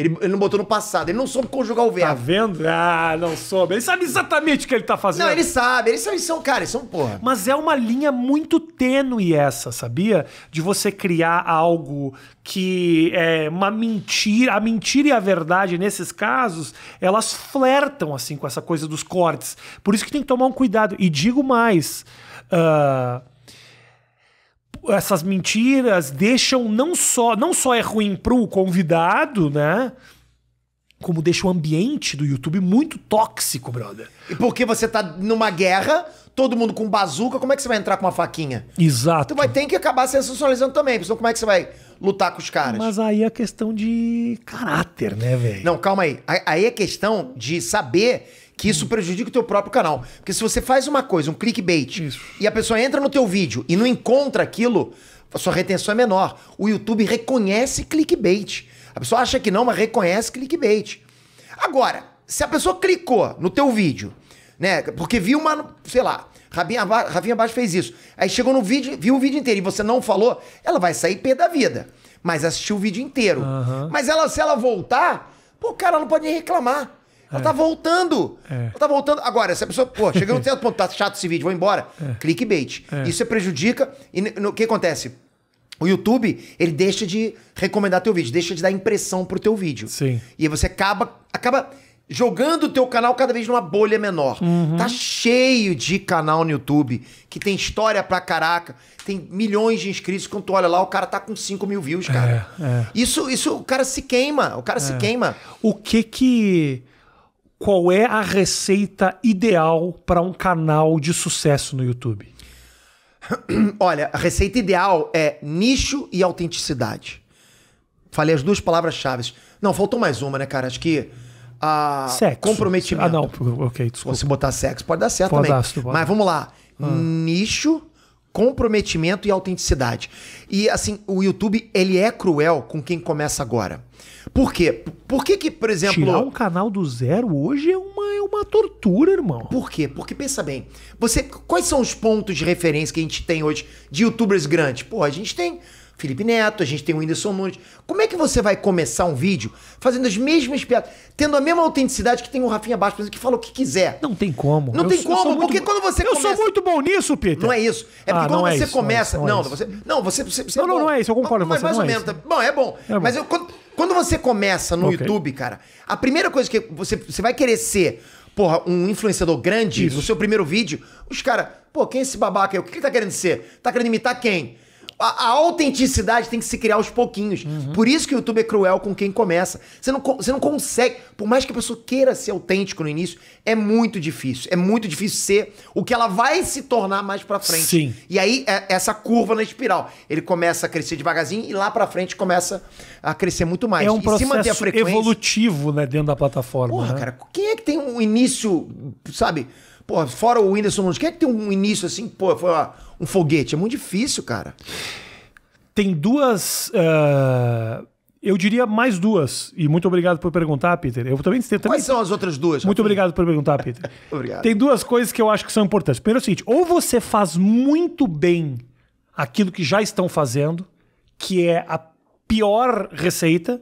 Ele, ele não botou no passado, ele não soube conjugar o verbo. Tá vendo? Ah, não soube. Ele sabe exatamente o que ele tá fazendo. Não, ele sabe, eles são, são cara, eles são porra. Mas é uma linha muito tênue essa, sabia? De você criar algo que é uma mentira. A mentira e a verdade, nesses casos, elas flertam, assim, com essa coisa dos cortes. Por isso que tem que tomar um cuidado. E digo mais. Uh, essas mentiras deixam não só não só é ruim pro convidado, né? Como deixa o ambiente do YouTube muito tóxico, brother. E porque você tá numa guerra, todo mundo com bazuca, como é que você vai entrar com uma faquinha? Exato. Tu vai ter que acabar sensacionalizando também, porque senão como é que você vai lutar com os caras? Mas aí é questão de caráter, né, velho? Não, calma aí. Aí é questão de saber que isso prejudica o teu próprio canal. Porque se você faz uma coisa, um clickbait, isso. e a pessoa entra no teu vídeo e não encontra aquilo, a sua retenção é menor. O YouTube reconhece clickbait. A pessoa acha que não, mas reconhece clickbait. Agora, se a pessoa clicou no teu vídeo, né? Porque viu uma, sei lá, Rafinha, Rabinha Baixo fez isso. Aí chegou no vídeo, viu o vídeo inteiro e você não falou, ela vai sair pé da vida. Mas assistiu o vídeo inteiro. Uhum. Mas ela, se ela voltar, pô, cara, ela não pode nem reclamar. É. Ela é. tá voltando. É. Ela tá voltando. Agora, se a pessoa, pô, chegou no certo ponto, tá chato esse vídeo, vou embora. É. Clickbait. É. Isso é prejudica. E o que acontece? O YouTube, ele deixa de recomendar teu vídeo, deixa de dar impressão pro teu vídeo. Sim. E aí você acaba, acaba jogando o teu canal cada vez numa bolha menor. Uhum. Tá cheio de canal no YouTube que tem história pra caraca, tem milhões de inscritos. Quando tu olha lá, o cara tá com 5 mil views, cara. É, é. Isso, isso, o cara se queima, o cara é. se queima. O que que qual é a receita ideal para um canal de sucesso no YouTube? Olha, a receita ideal é nicho e autenticidade. Falei as duas palavras-chave. Não, faltou mais uma, né, cara? Acho que. a sexo. Comprometimento. Ah, não, ok, desculpa. Se botar sexo, pode dar certo pode também. Dar, pode. Mas vamos lá. Hum. Nicho, comprometimento e autenticidade. E assim, o YouTube, ele é cruel com quem começa agora. Por quê? Por que que, por exemplo... Tirar um canal do zero hoje é uma, é uma tortura, irmão. Por quê? Porque, pensa bem, você quais são os pontos de referência que a gente tem hoje de youtubers grandes? Pô, a gente tem Felipe Neto, a gente tem o Whindersson Nunes. Como é que você vai começar um vídeo fazendo as mesmas piadas, tendo a mesma autenticidade que tem o Rafinha Bastos, que fala o que quiser? Não tem como. Não eu tem como, porque quando você eu começa... Eu sou muito bom nisso, Peter. Não é isso. É porque ah, quando é você é isso, começa... Não, é não, não, você... Não, você... você não, é não, não, é isso, eu concordo com você. Mas mais ou é menos. É bom, é bom. mas eu... Quando... Quando você começa no okay. YouTube, cara, a primeira coisa que você, você vai querer ser, porra, um influenciador grande Isso. no seu primeiro vídeo, os caras, pô, quem é esse babaca aí? O que ele tá querendo ser? Tá querendo imitar quem? A, a autenticidade tem que se criar aos pouquinhos. Uhum. Por isso que o YouTube é cruel com quem começa. Você não, você não consegue. Por mais que a pessoa queira ser autêntico no início, é muito difícil. É muito difícil ser o que ela vai se tornar mais pra frente. Sim. E aí, é essa curva na espiral. Ele começa a crescer devagarzinho e lá pra frente começa a crescer muito mais. É um e processo frequência... evolutivo, né, dentro da plataforma. Porra, né? cara, quem é que tem um início, sabe? Pô, fora o Whindersson Nunes, quem é que tem um início assim, pô, foi lá um foguete. É muito difícil, cara. Tem duas. Uh... Eu diria mais duas. E muito obrigado por perguntar, Peter. Eu também, também... Quais são as outras duas? Muito obrigado por perguntar, Peter. obrigado. Tem duas coisas que eu acho que são importantes. Primeiro é o seguinte: ou você faz muito bem aquilo que já estão fazendo, que é a pior receita.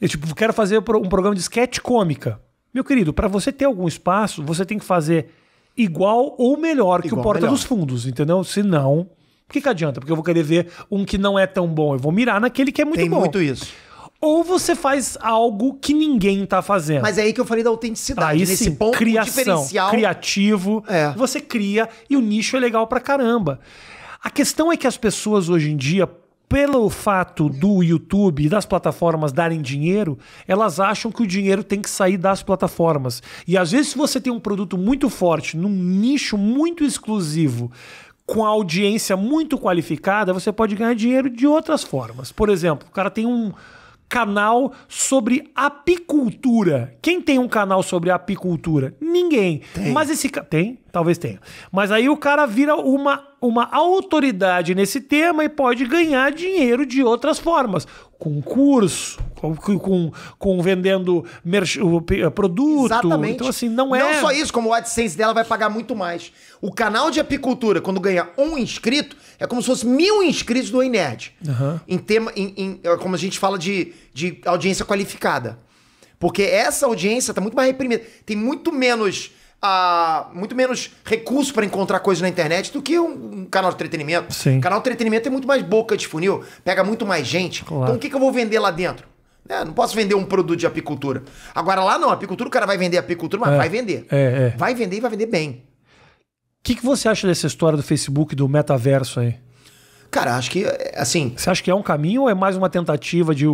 Eu tipo, quero fazer um programa de sketch cômica. Meu querido, para você ter algum espaço, você tem que fazer igual ou melhor que igual o Porta melhor. dos Fundos, entendeu? Se não, o que, que adianta? Porque eu vou querer ver um que não é tão bom. Eu vou mirar naquele que é muito Tem bom. Tem muito isso. Ou você faz algo que ninguém tá fazendo. Mas é aí que eu falei da autenticidade. Aí nesse sim, ponto criação, diferencial. criativo. É. Você cria e o nicho é legal pra caramba. A questão é que as pessoas hoje em dia pelo fato do YouTube e das plataformas darem dinheiro, elas acham que o dinheiro tem que sair das plataformas. E às vezes, se você tem um produto muito forte, num nicho muito exclusivo, com a audiência muito qualificada, você pode ganhar dinheiro de outras formas. Por exemplo, o cara tem um canal sobre apicultura. Quem tem um canal sobre apicultura? Ninguém. Tem. Mas esse tem, talvez tenha. Mas aí o cara vira uma uma autoridade nesse tema e pode ganhar dinheiro de outras formas, com curso, com, com, com vendendo eh, produto. Exatamente. Então, assim, não é. Não só isso, como o AdSense dela vai pagar muito mais. O canal de apicultura, quando ganha um inscrito, é como se fosse mil inscritos do Enerd. Uhum. Em tema, em, em, é como a gente fala de, de audiência qualificada. Porque essa audiência está muito mais reprimida. Tem muito menos a muito menos recurso para encontrar coisas na internet do que um, um canal de entretenimento. Sim. O canal de entretenimento é muito mais boca de funil, pega muito mais gente. Claro. Então o que, que eu vou vender lá dentro? É, não posso vender um produto de apicultura. Agora lá não, apicultura, o cara vai vender apicultura, mas é, vai vender. É, é. vai vender e vai vender bem. O que, que você acha dessa história do Facebook, do metaverso aí? Cara, acho que, é, assim. Você acha que é um caminho ou é mais uma tentativa de,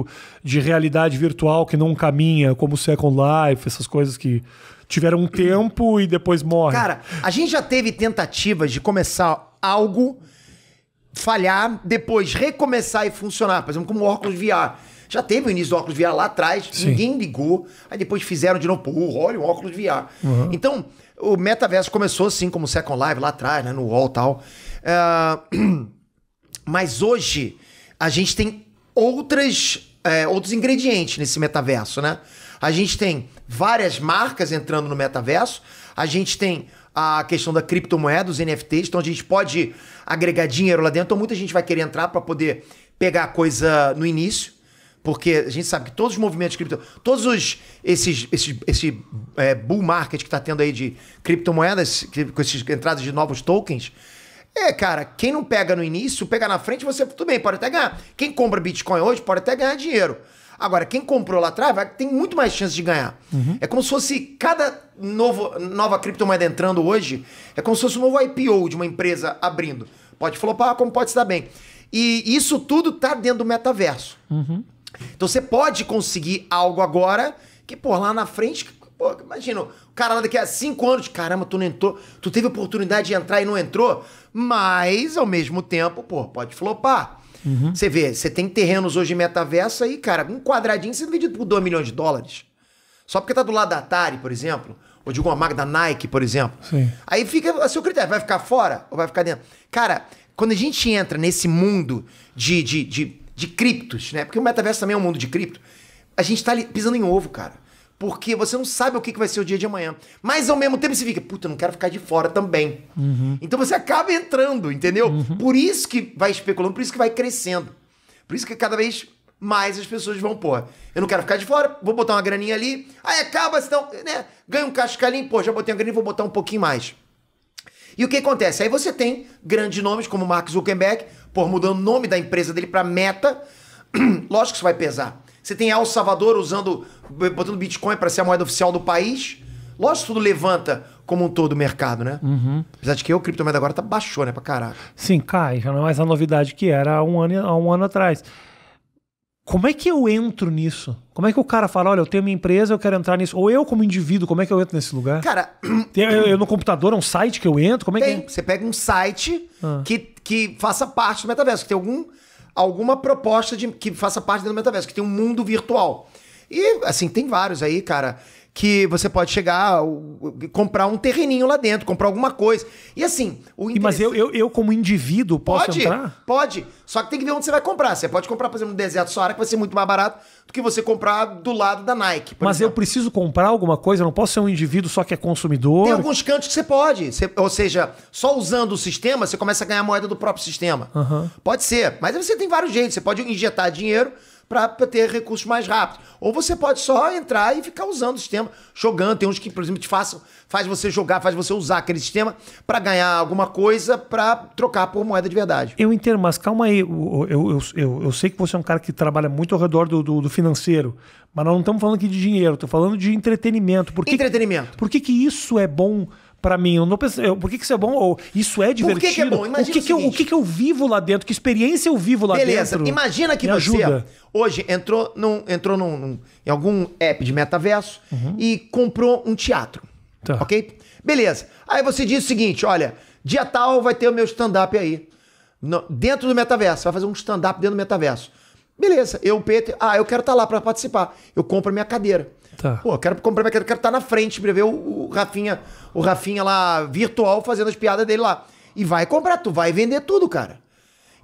de realidade virtual que não caminha, como o Second Life, essas coisas que tiveram um tempo e depois morrem. Cara, a gente já teve tentativas de começar algo, falhar, depois recomeçar e funcionar. Por exemplo, como óculos VR. Já teve o início do óculos VR lá atrás, Sim. ninguém ligou. Aí depois fizeram de novo, pô, olha o óculos VR. Uhum. Então, o metaverso começou assim, como Second Life lá atrás, né, no UOL e tal. Uh, mas hoje, a gente tem outras, é, outros ingredientes nesse metaverso, né? A gente tem várias marcas entrando no metaverso. A gente tem a questão da criptomoeda, os NFTs, então a gente pode agregar dinheiro lá dentro. Então muita gente vai querer entrar para poder pegar a coisa no início, porque a gente sabe que todos os movimentos cripto, todos os, esses, esses, esse é, bull market que está tendo aí de criptomoedas, com essas entradas de novos tokens, é, cara, quem não pega no início, pega na frente, você tudo bem, pode até ganhar. Quem compra Bitcoin hoje pode até ganhar dinheiro. Agora, quem comprou lá atrás vai, tem muito mais chance de ganhar. Uhum. É como se fosse cada novo, nova criptomoeda entrando hoje, é como se fosse um novo IPO de uma empresa abrindo. Pode flopar, como pode se dar bem. E isso tudo está dentro do metaverso. Uhum. Então você pode conseguir algo agora que, por lá na frente, pô, imagina, o cara lá daqui a cinco anos, caramba, tu não entrou, tu teve oportunidade de entrar e não entrou, mas ao mesmo tempo, pô, pode flopar. Uhum. Você vê, você tem terrenos hoje em metaverso aí, cara, um quadradinho sendo vendido por 2 milhões de dólares. Só porque tá do lado da Atari, por exemplo, ou de alguma marca da Nike, por exemplo. Sim. Aí fica a seu critério, vai ficar fora ou vai ficar dentro? Cara, quando a gente entra nesse mundo de, de, de, de criptos, né? Porque o metaverso também é um mundo de cripto, a gente tá pisando em ovo, cara. Porque você não sabe o que vai ser o dia de amanhã. Mas ao mesmo tempo você fica, puta, não quero ficar de fora também. Uhum. Então você acaba entrando, entendeu? Uhum. Por isso que vai especulando, por isso que vai crescendo. Por isso que cada vez mais as pessoas vão, pô, eu não quero ficar de fora, vou botar uma graninha ali, aí acaba, senão, né? Ganha um cascalinho, pô, já botei uma graninha, vou botar um pouquinho mais. E o que acontece? Aí você tem grandes nomes como Mark Zuckerberg, por mudando o nome da empresa dele para Meta. Lógico que isso vai pesar. Você tem El Salvador usando, eh, botando Bitcoin para ser a moeda oficial do país. Lógico, tudo levanta como um todo o mercado, né? Uhum. Apesar de que o criptomoeda agora tá baixou, né? Pra caraca. Sim, cai. Já não é mais a novidade que era há um ano, há um ano atrás. Como é que eu entro nisso? Como é que o cara fala, olha, eu tenho minha empresa, eu quero entrar nisso? Ou eu, como indivíduo, como é que eu entro nesse lugar? Cara, tem, eu, eu, no computador é um site que eu entro? Como é tem. que Você pega um site ah. que, que faça parte do metaverso, que tem algum alguma proposta de, que faça parte do metaverso, que tem um mundo virtual. E, assim, tem vários aí, cara que você pode chegar, ah, comprar um terreninho lá dentro, comprar alguma coisa. E assim, o interesse... Mas eu, eu, eu, como indivíduo, posso pode, entrar? Pode, só que tem que ver onde você vai comprar. Você pode comprar, por exemplo, no Deserto Saara, que vai ser muito mais barato do que você comprar do lado da Nike. Mas exemplo. eu preciso comprar alguma coisa? Eu não posso ser um indivíduo só que é consumidor? Tem alguns cantos que você pode. Você, ou seja, só usando o sistema, você começa a ganhar moeda do próprio sistema. Uhum. Pode ser, mas você tem vários jeitos. Você pode injetar dinheiro para ter recursos mais rápidos. Ou você pode só entrar e ficar usando o sistema, jogando. Tem uns que, por exemplo, te façam, faz você jogar, faz você usar aquele sistema para ganhar alguma coisa, para trocar por moeda de verdade. Eu entendo, mas calma aí. Eu, eu, eu, eu, sei que você é um cara que trabalha muito ao redor do, do, do financeiro, mas nós não estamos falando aqui de dinheiro, estou falando de entretenimento. Por que, entretenimento. Por que, que isso é bom? para mim. Eu não eu, por que, que isso é bom? Ou isso é divertido? Por que, que é bom? Imagina o, que, o, que eu, o que, que eu vivo lá dentro? Que experiência eu vivo lá Beleza. dentro? Beleza, imagina que Me você ajuda. hoje entrou, num, entrou num, num, em algum app de metaverso uhum. e comprou um teatro. Tá. Ok? Beleza. Aí você diz o seguinte: olha, dia tal vai ter o meu stand-up aí. No, dentro do metaverso. Vai fazer um stand-up dentro do metaverso. Beleza, eu, Peter, ah, eu quero estar tá lá para participar. Eu compro a minha cadeira. Tá. Pô, quero comprar, quero, quero tá estar na frente pra ver o, o Rafinha, o Rafinha lá virtual fazendo as piadas dele lá. E vai comprar, tu vai vender tudo, cara.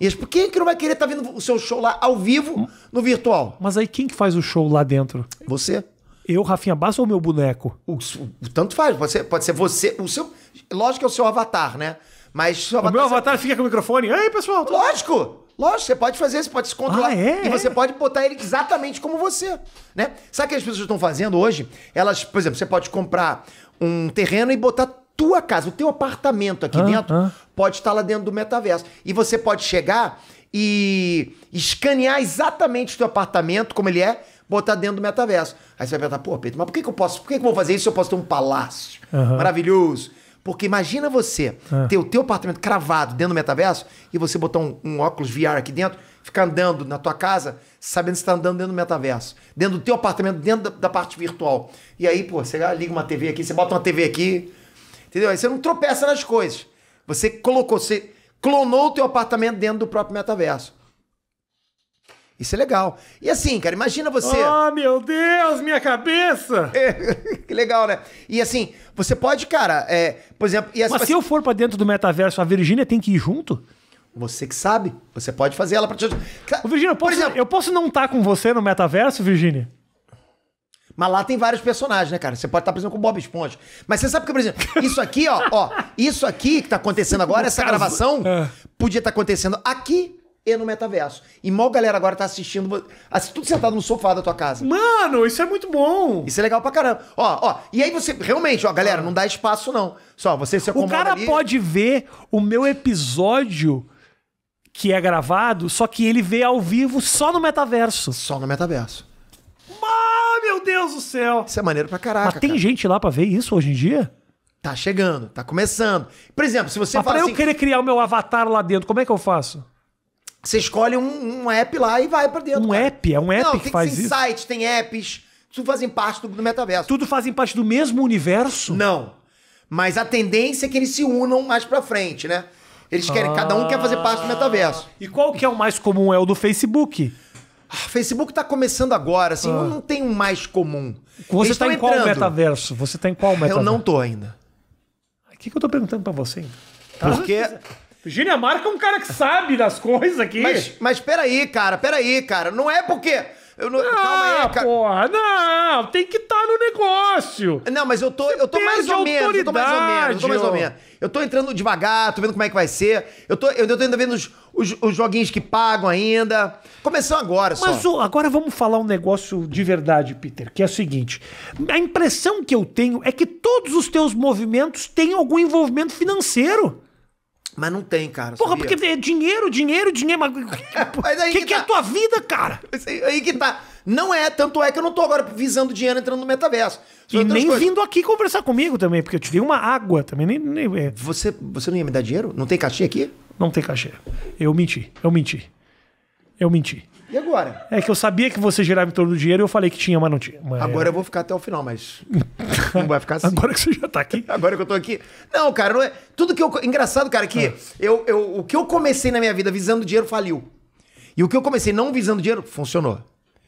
E quem que não vai querer estar tá vendo o seu show lá ao vivo hum. no virtual? Mas aí quem que faz o show lá dentro? Você. Eu, Rafinha Bassa ou meu boneco? O, o, tanto faz, pode ser, pode ser você, o seu, lógico que é o seu avatar, né? Mas o avatar, meu avatar fica com o microfone. Ei, pessoal. Lógico. Lógico, você pode fazer, você pode se controlar. Ah, é? E você pode botar ele exatamente como você. Né? Sabe o que as pessoas estão fazendo hoje? Elas, por exemplo, você pode comprar um terreno e botar tua casa, o teu apartamento aqui ah, dentro, ah. pode estar lá dentro do metaverso. E você pode chegar e escanear exatamente o teu apartamento, como ele é, botar dentro do metaverso. Aí você vai perguntar, pô, Pedro, mas por que, que eu posso? Por que, que eu vou fazer isso se eu posso ter um palácio uhum. maravilhoso? Porque imagina você é. ter o teu apartamento cravado dentro do metaverso e você botar um, um óculos VR aqui dentro, ficar andando na tua casa, sabendo que você tá andando dentro do metaverso. Dentro do teu apartamento, dentro da, da parte virtual. E aí, pô, você liga uma TV aqui, você bota uma TV aqui, entendeu? Aí você não tropeça nas coisas. Você colocou, você clonou o teu apartamento dentro do próprio metaverso. Isso é legal. E assim, cara, imagina você. Oh, meu Deus, minha cabeça! É, que legal, né? E assim, você pode, cara, é, por exemplo. Mas se eu for para dentro do metaverso, a Virgínia tem que ir junto? Você que sabe. Você pode fazer ela pra te ajudar. Virgínia, eu posso, exemplo, eu posso não estar tá com você no metaverso, Virgínia? Mas lá tem vários personagens, né, cara? Você pode estar, tá, por exemplo, com o Bob Esponja. Mas você sabe que, por exemplo, isso aqui, ó, ó, isso aqui que tá acontecendo agora, essa gravação, é. podia estar tá acontecendo aqui e no metaverso. E mal galera agora tá assistindo, assistindo tudo sentado no sofá da tua casa. Mano, isso é muito bom. Isso é legal pra caramba. Ó, ó, e aí você, realmente, ó, galera, não dá espaço não. Só você se acomoda O cara ali. pode ver o meu episódio que é gravado, só que ele vê ao vivo só no metaverso. Só no metaverso. Ah, meu Deus do céu. Isso é maneiro pra caraca. Mas tem cara. gente lá pra ver isso hoje em dia? Tá chegando, tá começando. Por exemplo, se você Mas fala pra assim... eu querer criar o meu avatar lá dentro, como é que eu faço? Você escolhe um, um app lá e vai pra dentro. Um cara. app? É um app Não, que faz tem, isso? Tem sites, tem apps. Tudo fazem parte do, do metaverso. Tudo fazem parte do mesmo universo? Não. Mas a tendência é que eles se unam mais pra frente, né? Eles querem, ah. cada um quer fazer parte do metaverso. Ah. E qual que é o mais comum? É o do Facebook? Ah, Facebook tá começando agora, assim, ah. não tem um mais comum. Você Eles tá em entrando. qual metaverso? Você tá em qual metaverso? Eu não tô ainda. O que, que eu tô perguntando para você? Tá? Porque Virgínia Marca é um cara que sabe das coisas aqui. Mas, mas peraí, cara, peraí, cara. Não é porque. Eu não, ah, calma aí, cara. porra, não, tem que estar tá no negócio. Não, mas eu tô, eu tô mais ou menos, eu tô mais ou menos, eu tô mais ou menos. Eu tô entrando devagar, tô vendo como é que vai ser. Eu tô, eu tô ainda vendo os, os, os joguinhos que pagam ainda. Começou agora só. Mas agora vamos falar um negócio de verdade, Peter, que é o seguinte. A impressão que eu tenho é que todos os teus movimentos têm algum envolvimento financeiro. Mas não tem, cara. Porra, sabia? porque é dinheiro, dinheiro, dinheiro. Mas, mas aí que, que, que tá. é a tá. tua vida, cara? Aí que tá. Não é, tanto é que eu não tô agora visando dinheiro entrando no metaverso. e nem coisas. vindo aqui conversar comigo também, porque eu te vi uma água também. Nem, nem... É. Você, você não ia me dar dinheiro? Não tem cachê aqui? Não tem cachê. Eu menti, eu menti. Eu menti. E agora? É que eu sabia que você girava em torno do dinheiro e eu falei que tinha, mas não tinha. Mas... Agora é. eu vou ficar até o final, mas. não vai ficar assim. Agora que você já tá aqui. Agora que eu tô aqui. Não, cara, não é. Tudo que eu. Engraçado, cara, é que ah. eu, eu, o que eu comecei na minha vida visando dinheiro faliu. E o que eu comecei não visando dinheiro funcionou.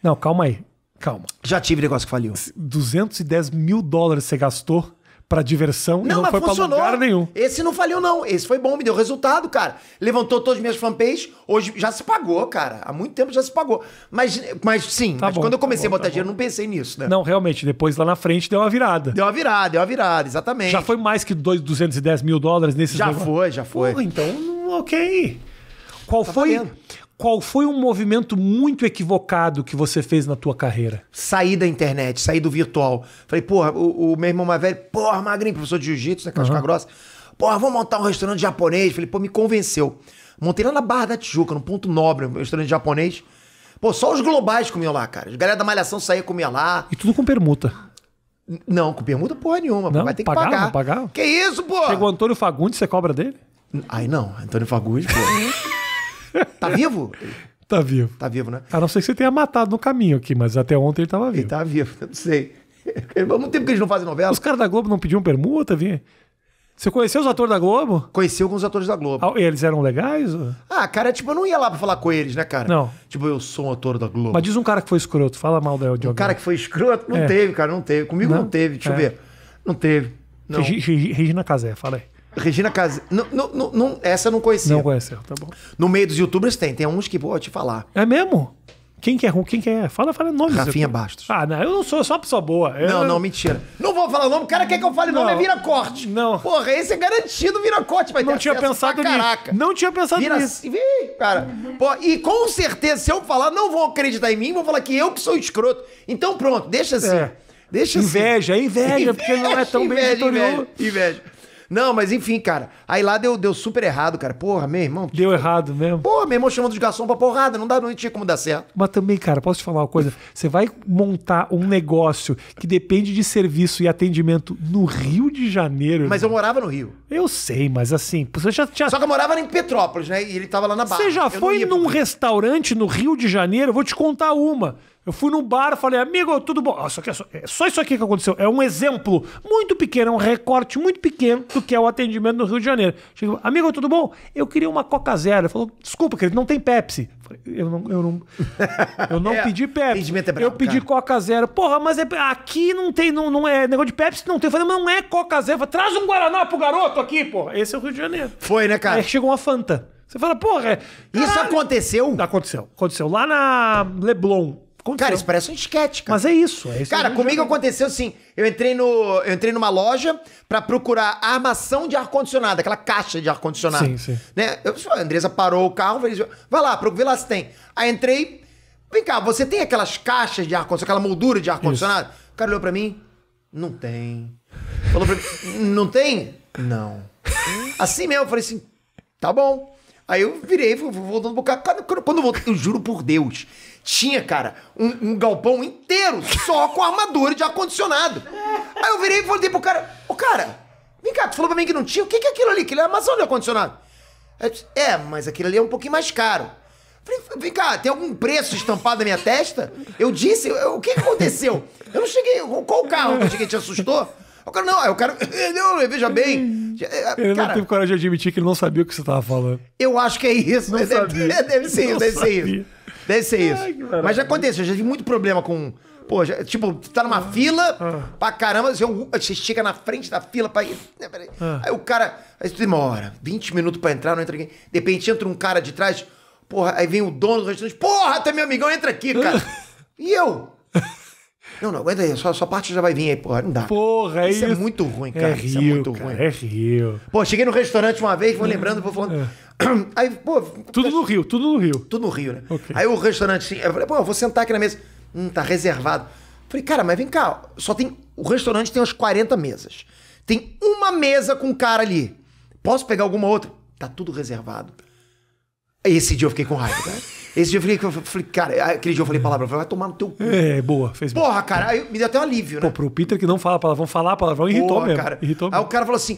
Não, calma aí. Calma. Já tive negócio que faliu. 210 mil dólares você gastou para diversão não, e não foi funcionou. pra lugar nenhum. Esse não faliu, não. Esse foi bom, me deu resultado, cara. Levantou todas as minhas fanpages. Hoje já se pagou, cara. Há muito tempo já se pagou. Mas, mas sim, tá mas bom, quando eu tá comecei tá bom, a botar tá dinheiro, não pensei nisso, né? Não, realmente. Depois lá na frente deu uma virada. Deu uma virada, deu uma virada, exatamente. Já foi mais que dois, 210 mil dólares nesse Já negócio? foi, já foi. Pô, então, ok. Qual tá foi. Valendo qual foi um movimento muito equivocado que você fez na tua carreira? Sair da internet, sair do virtual. Falei, porra, o, o meu irmão mais velho, porra, magrinho, professor de jiu-jitsu, né, casca uhum. grossa. Porra, vamos montar um restaurante japonês. Falei, pô, me convenceu. Montei lá na Barra da Tijuca, no Ponto Nobre, um restaurante japonês. Pô, só os globais comiam lá, cara. Os galera da Malhação saía comia lá. E tudo com permuta. Não, com permuta porra nenhuma. Não, vai ter pagar, que pagar. Não pagar. Que isso, pô? Chegou o Antônio Fagundes, você cobra dele? Aí não, Antônio Fagundes, pô. Tá vivo? Tá vivo. Tá vivo, né? A não ser que você tenha matado no caminho aqui, mas até ontem ele tava vivo. Ele tá vivo, eu não sei. Há muito tempo que eles não fazem novela. Os caras da Globo não pediam permuta, Vinha? Você conheceu os atores da Globo? conheceu alguns atores da Globo. Ah, eles eram legais? Ah, cara, tipo, eu não ia lá pra falar com eles, né, cara? Não. Tipo, eu sou um ator da Globo. Mas diz um cara que foi escroto, fala mal da de Um cara que foi escroto? Não é. teve, cara, não teve. Comigo não, não teve, deixa é. eu ver. Não teve. Não. Regina Casé, fala aí. Regina Casé. Essa eu não conhecia. Não conhecia, tá bom. No meio dos youtubers tem, tem uns que vou te falar. É mesmo? Quem que é ruim? Quem que é? Fala, fala nome. Rafinha Bastos. Ah, não, eu não sou, só pessoa boa. Eu... Não, não, mentira. Não vou falar nome, o cara quer que eu fale não, nome, é vira corte. Não. Porra, esse é garantido vira corte, vai não tinha pensado nisso. caraca. Não tinha pensado vira... nisso. Assim, ih, cara. Pô, e com certeza, se eu falar, não vão acreditar em mim, vão falar que eu que sou escroto. Então pronto, deixa assim. É. Deixa assim. inveja, assim. Inveja, inveja, porque não é tão inveja, bem vitorioso. Inveja, inveja. Não, mas enfim, cara. Aí lá deu, deu super errado, cara. Porra, meu irmão. Deu errado mesmo. Porra, meu irmão chamando de garçom pra porrada. Não, dá, não tinha como dar certo. Mas também, cara, posso te falar uma coisa? Você vai montar um negócio que depende de serviço e atendimento no Rio de Janeiro. Mas eu morava no Rio. Eu sei, mas assim. Você já tinha... Só que eu morava em Petrópolis, né? E ele tava lá na Barra. Você já eu foi num restaurante no Rio de Janeiro? Vou te contar uma. Eu fui num bar, falei, amigo, tudo bom? Ah, só, é só, é só isso aqui que aconteceu. É um exemplo muito pequeno, é um recorte muito pequeno do que é o atendimento no Rio de Janeiro. Cheguei, amigo, tudo bom? Eu queria uma Coca Zero. Ele falou, desculpa, querido, não tem Pepsi. Falei, eu não, eu não, eu não é, pedi Pepsi. É bravo, eu pedi cara. Coca Zero. Porra, mas é, aqui não tem, não, não é negócio de Pepsi, não tem. Eu falei, mas não é Coca Zero. Falei, Traz um Guaraná pro garoto aqui, porra. Esse é o Rio de Janeiro. Foi, né, cara? Aí chegou uma Fanta. Você fala, porra. É isso aconteceu? Aconteceu. Aconteceu. Lá na Leblon Aconteceu. Cara, isso parece um esquete, cara. Mas é isso. É isso cara, comigo jogo. aconteceu assim. Eu entrei, no, eu entrei numa loja para procurar armação de ar-condicionado, aquela caixa de ar-condicionado. Sim, sim. Né? Eu, a Andresa parou o carro, falei, vai lá, vê lá se tem. Aí entrei, vem cá, você tem aquelas caixas de ar-condicionado, aquela moldura de ar-condicionado? O cara olhou pra mim, não tem. Falou pra mim, não tem? Não. Assim mesmo, eu falei assim, tá bom. Aí eu virei, voltando pro carro. Quando, quando eu voltei, eu juro por Deus, tinha, cara, um, um galpão inteiro só com armadura de ar-condicionado. Aí eu virei e falei pro cara, ô cara, vem cá, tu falou pra mim que não tinha, o que, que é aquilo ali? Aquilo é armação de ar-condicionado. É, mas aquilo ali é um pouquinho mais caro. vem cá, tem algum preço estampado na minha testa? Eu disse, eu, eu, o que aconteceu? Eu não cheguei, qual o carro que eu cheguei te assustou? O cara, não, eu quero. eu veja bem. Ele cara, não teve coragem de admitir que ele não sabia o que você estava falando. Eu acho que é isso. Não deve, né? sabia. deve ser isso, deve sabia. ser isso. Deve ser isso. Ai, Mas já aconteceu, já tive muito problema com. Pô, já, tipo, tá numa ah. fila ah. pra caramba, você, uh, você chega na frente da fila pra. Né, ah. Aí o cara. Aí você demora 20 minutos pra entrar, não entra ninguém. De repente entra um cara de trás, porra, aí vem o dono do restaurante, porra, tá meu amigão, entra aqui, cara. e eu? Não, não, aguenta aí, sua, sua parte já vai vir aí, porra, não dá. Porra, é isso. É isso é muito ruim, cara. É Rio, isso é muito cara, ruim. É Rio. Pô, cheguei no restaurante uma vez, vou lembrando, vou falando. É. Aí, pô. Tudo no Rio, tudo no Rio. Tudo no Rio, né? Okay. Aí o restaurante, assim, eu falei, pô, eu vou sentar aqui na mesa. Hum, tá reservado. Falei, cara, mas vem cá, só tem. O restaurante tem umas 40 mesas. Tem uma mesa com um cara ali. Posso pegar alguma outra? Tá tudo reservado. Esse dia eu fiquei com raiva, cara. Esse dia eu eu falei, cara, ah, aquele dia eu falei palavrão, vai tomar no teu cu. É, boa, fez bem. Porra, cara, aí me deu até um alívio, né? Pô, pro Peter que não fala palavrão, falar palavrão irritou Porra, mesmo. Cara. Irritou aí mesmo. o cara falou assim,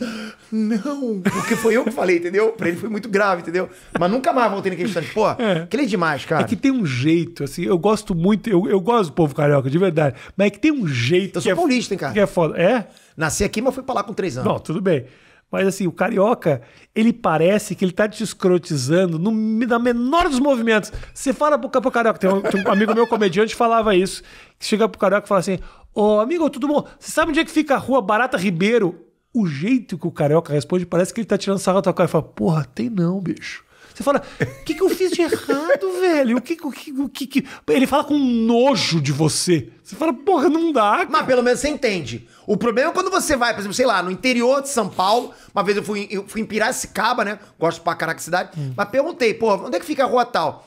não, porque foi eu que falei, entendeu? Pra ele foi muito grave, entendeu? Mas nunca mais voltei naquele instante. Pô, é. aquele é demais, cara. É que tem um jeito, assim, eu gosto muito, eu, eu gosto do povo carioca, de verdade, mas é que tem um jeito. Eu sou é paulista, é, hein, cara? Que é foda. É? Nasci aqui, mas fui pra lá com três anos. Não, tudo bem. Mas assim, o carioca, ele parece que ele tá te escrotizando no, na menor dos movimentos. Você fala pro, pro carioca, tem um, tem um amigo meu comediante falava isso, que chega pro carioca e fala assim, ô oh, amigo, tudo bom? Você sabe onde é que fica a rua Barata Ribeiro? O jeito que o carioca responde, parece que ele tá tirando sarro da tua cara e fala, porra, tem não, bicho. Você fala, o que, que eu fiz de errado, velho? O que, o que, o que, que... Ele fala com nojo de você. Você fala, porra, não dá. Cara. Mas pelo menos você entende. O problema é quando você vai, por exemplo, sei lá, no interior de São Paulo. Uma vez eu fui, eu fui em Piracicaba, né? Gosto pra caraca cidade. Hum. Mas perguntei, porra, onde é que fica a rua tal?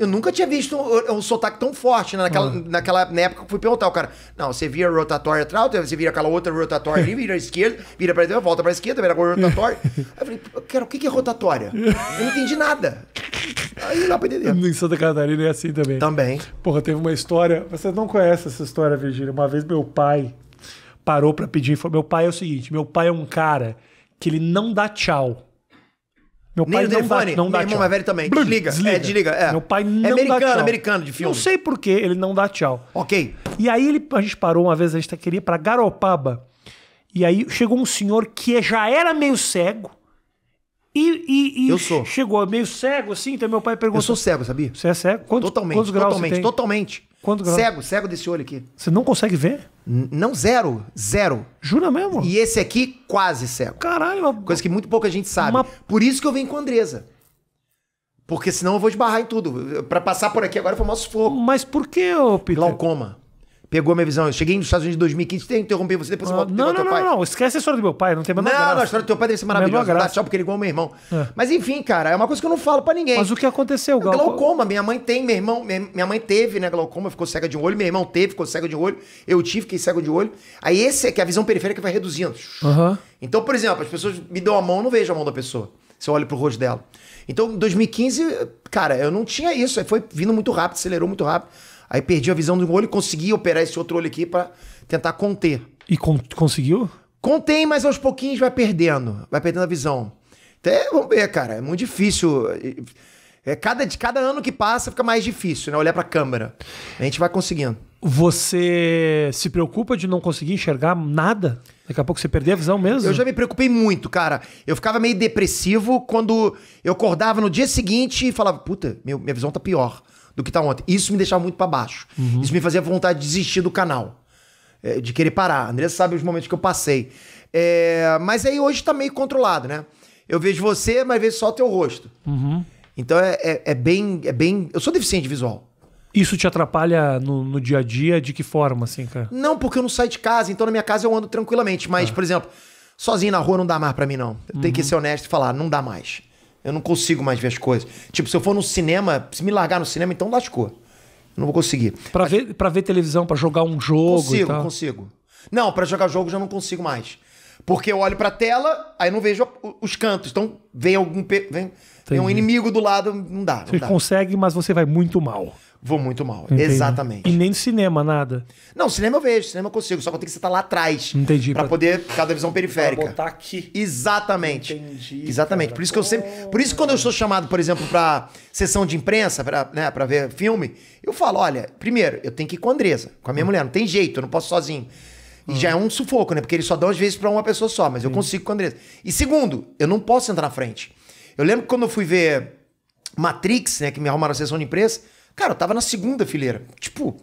Eu nunca tinha visto um, um sotaque tão forte né? naquela, uhum. naquela na época que fui perguntar o cara. Não, você vira rotatória atrás, você vira aquela outra rotatória ali, vira à esquerda, vira pra direita, volta pra esquerda, vira agora rotatória. Aí eu falei, cara, o que é rotatória? Eu não entendi nada. Aí dá pra entender. Em Santa Catarina é assim também. Também. Porra, teve uma história. Você não conhece essa história, Virgínia. Uma vez meu pai parou para pedir. Meu pai é o seguinte: meu pai é um cara que ele não dá tchau. Meu pai Nem não dá, não dá meu irmão é velho também. Blum, desliga, é, desliga. É, desliga. É. Meu pai é não é americano, dá tchau. americano de filme. Não sei por que ele não dá tchau. Ok. E aí ele, a gente parou uma vez, a gente queria ir pra Garopaba. E aí chegou um senhor que é, já era meio cego. E, e, e eu sou. chegou meio cego, assim. Então meu pai perguntou... Eu sou cego, sabia? Você é cego? Quantos, totalmente, quantos graus totalmente, totalmente. Quanto grau? Cego, cego desse olho aqui. Você não consegue ver? N não, zero. Zero. Jura mesmo? E esse aqui, quase cego. Caralho. Uma... Coisa que muito pouca gente sabe. Uma... Por isso que eu vim com a Andresa. Porque senão eu vou esbarrar em tudo. Para passar por aqui agora foi o nosso fogo. Mas por que, ô Peter? Glaucoma pegou minha visão. Eu cheguei nos Estados Unidos em 2015, tem interromper você, depois ah, você volta não, não, teu não, pai. Não, não, esquece a história do meu pai, não tem mais nada. Não, graça. não, a história do teu pai deve ser maravilhosa. Dá tchau porque ele é igual meu irmão. É. Mas enfim, cara, é uma coisa que eu não falo para ninguém. Mas o que aconteceu, Gal? Glaucoma, minha mãe tem, meu irmão, minha mãe teve, né, glaucoma, ficou cega de um olho, meu irmão teve, ficou cego de um olho, eu tive, fiquei cego de um olho. Aí esse é que é a visão periférica vai reduzindo. Uhum. Então, por exemplo, as pessoas me dão a mão, não vejo a mão da pessoa. Se eu olho pro rosto dela. Então, em 2015, cara, eu não tinha isso. Foi vindo muito rápido, acelerou muito rápido. Aí perdi a visão de um olho e consegui operar esse outro olho aqui para tentar conter. E con conseguiu? Contém, mas aos pouquinhos vai perdendo. Vai perdendo a visão. Até, vamos ver, cara. É muito difícil. É, é, cada, de cada ano que passa fica mais difícil, né? Olhar pra câmera. A gente vai conseguindo. Você se preocupa de não conseguir enxergar nada? Daqui a pouco você perder a visão mesmo? Eu já me preocupei muito, cara. Eu ficava meio depressivo quando eu acordava no dia seguinte e falava: Puta, minha visão tá pior do que tá ontem. Isso me deixava muito para baixo. Uhum. Isso me fazia vontade de desistir do canal. É, de querer parar. André sabe os momentos que eu passei. É, mas aí hoje tá meio controlado, né? Eu vejo você, mas vejo só teu rosto. Uhum. Então é, é, é, bem, é bem. Eu sou deficiente visual. Isso te atrapalha no, no, dia a dia? De que forma, assim, cara? Não, porque eu não saio de casa, então na minha casa eu ando tranquilamente. Mas, ah. por exemplo, sozinho na rua não dá mais para mim, não. Eu uhum. tenho que uhum. ser honesto e falar, não dá mais. Eu não consigo mais ver as coisas. Tipo, se eu for no cinema, se me largar no cinema, então lascou. Eu não vou conseguir. Pra, Mas... ver, pra ver televisão, para jogar um jogo. Consigo, consigo. Não, para jogar jogo já não consigo mais. Porque eu olho pra tela, aí não vejo os cantos. Então vem algum. Pe... Vem, vem um inimigo do lado, não dá. Não você dá. consegue, mas você vai muito mal vou muito mal. Entendi. Exatamente. E nem cinema, nada. Não, cinema eu vejo, cinema eu consigo, só que eu tenho que estar lá atrás. Entendi. Pra, pra... poder ficar da visão periférica. Pra botar aqui. Exatamente. Entendi. Exatamente. Cara. Por isso que eu sempre. Por isso que quando eu sou chamado, por exemplo, pra sessão de imprensa, pra, né, pra ver filme, eu falo: olha, primeiro, eu tenho que ir com a Andresa, com a minha hum. mulher, não tem jeito, eu não posso sozinho. E hum. já é hum. um sufoco, né? Porque ele só dá às vezes para uma pessoa só, mas hum. eu consigo com a Andresa. E segundo, eu não posso entrar na frente. Eu lembro que quando eu fui ver Matrix, né? Que me arrumaram a sessão de imprensa, Cara, eu tava na segunda fileira. Tipo,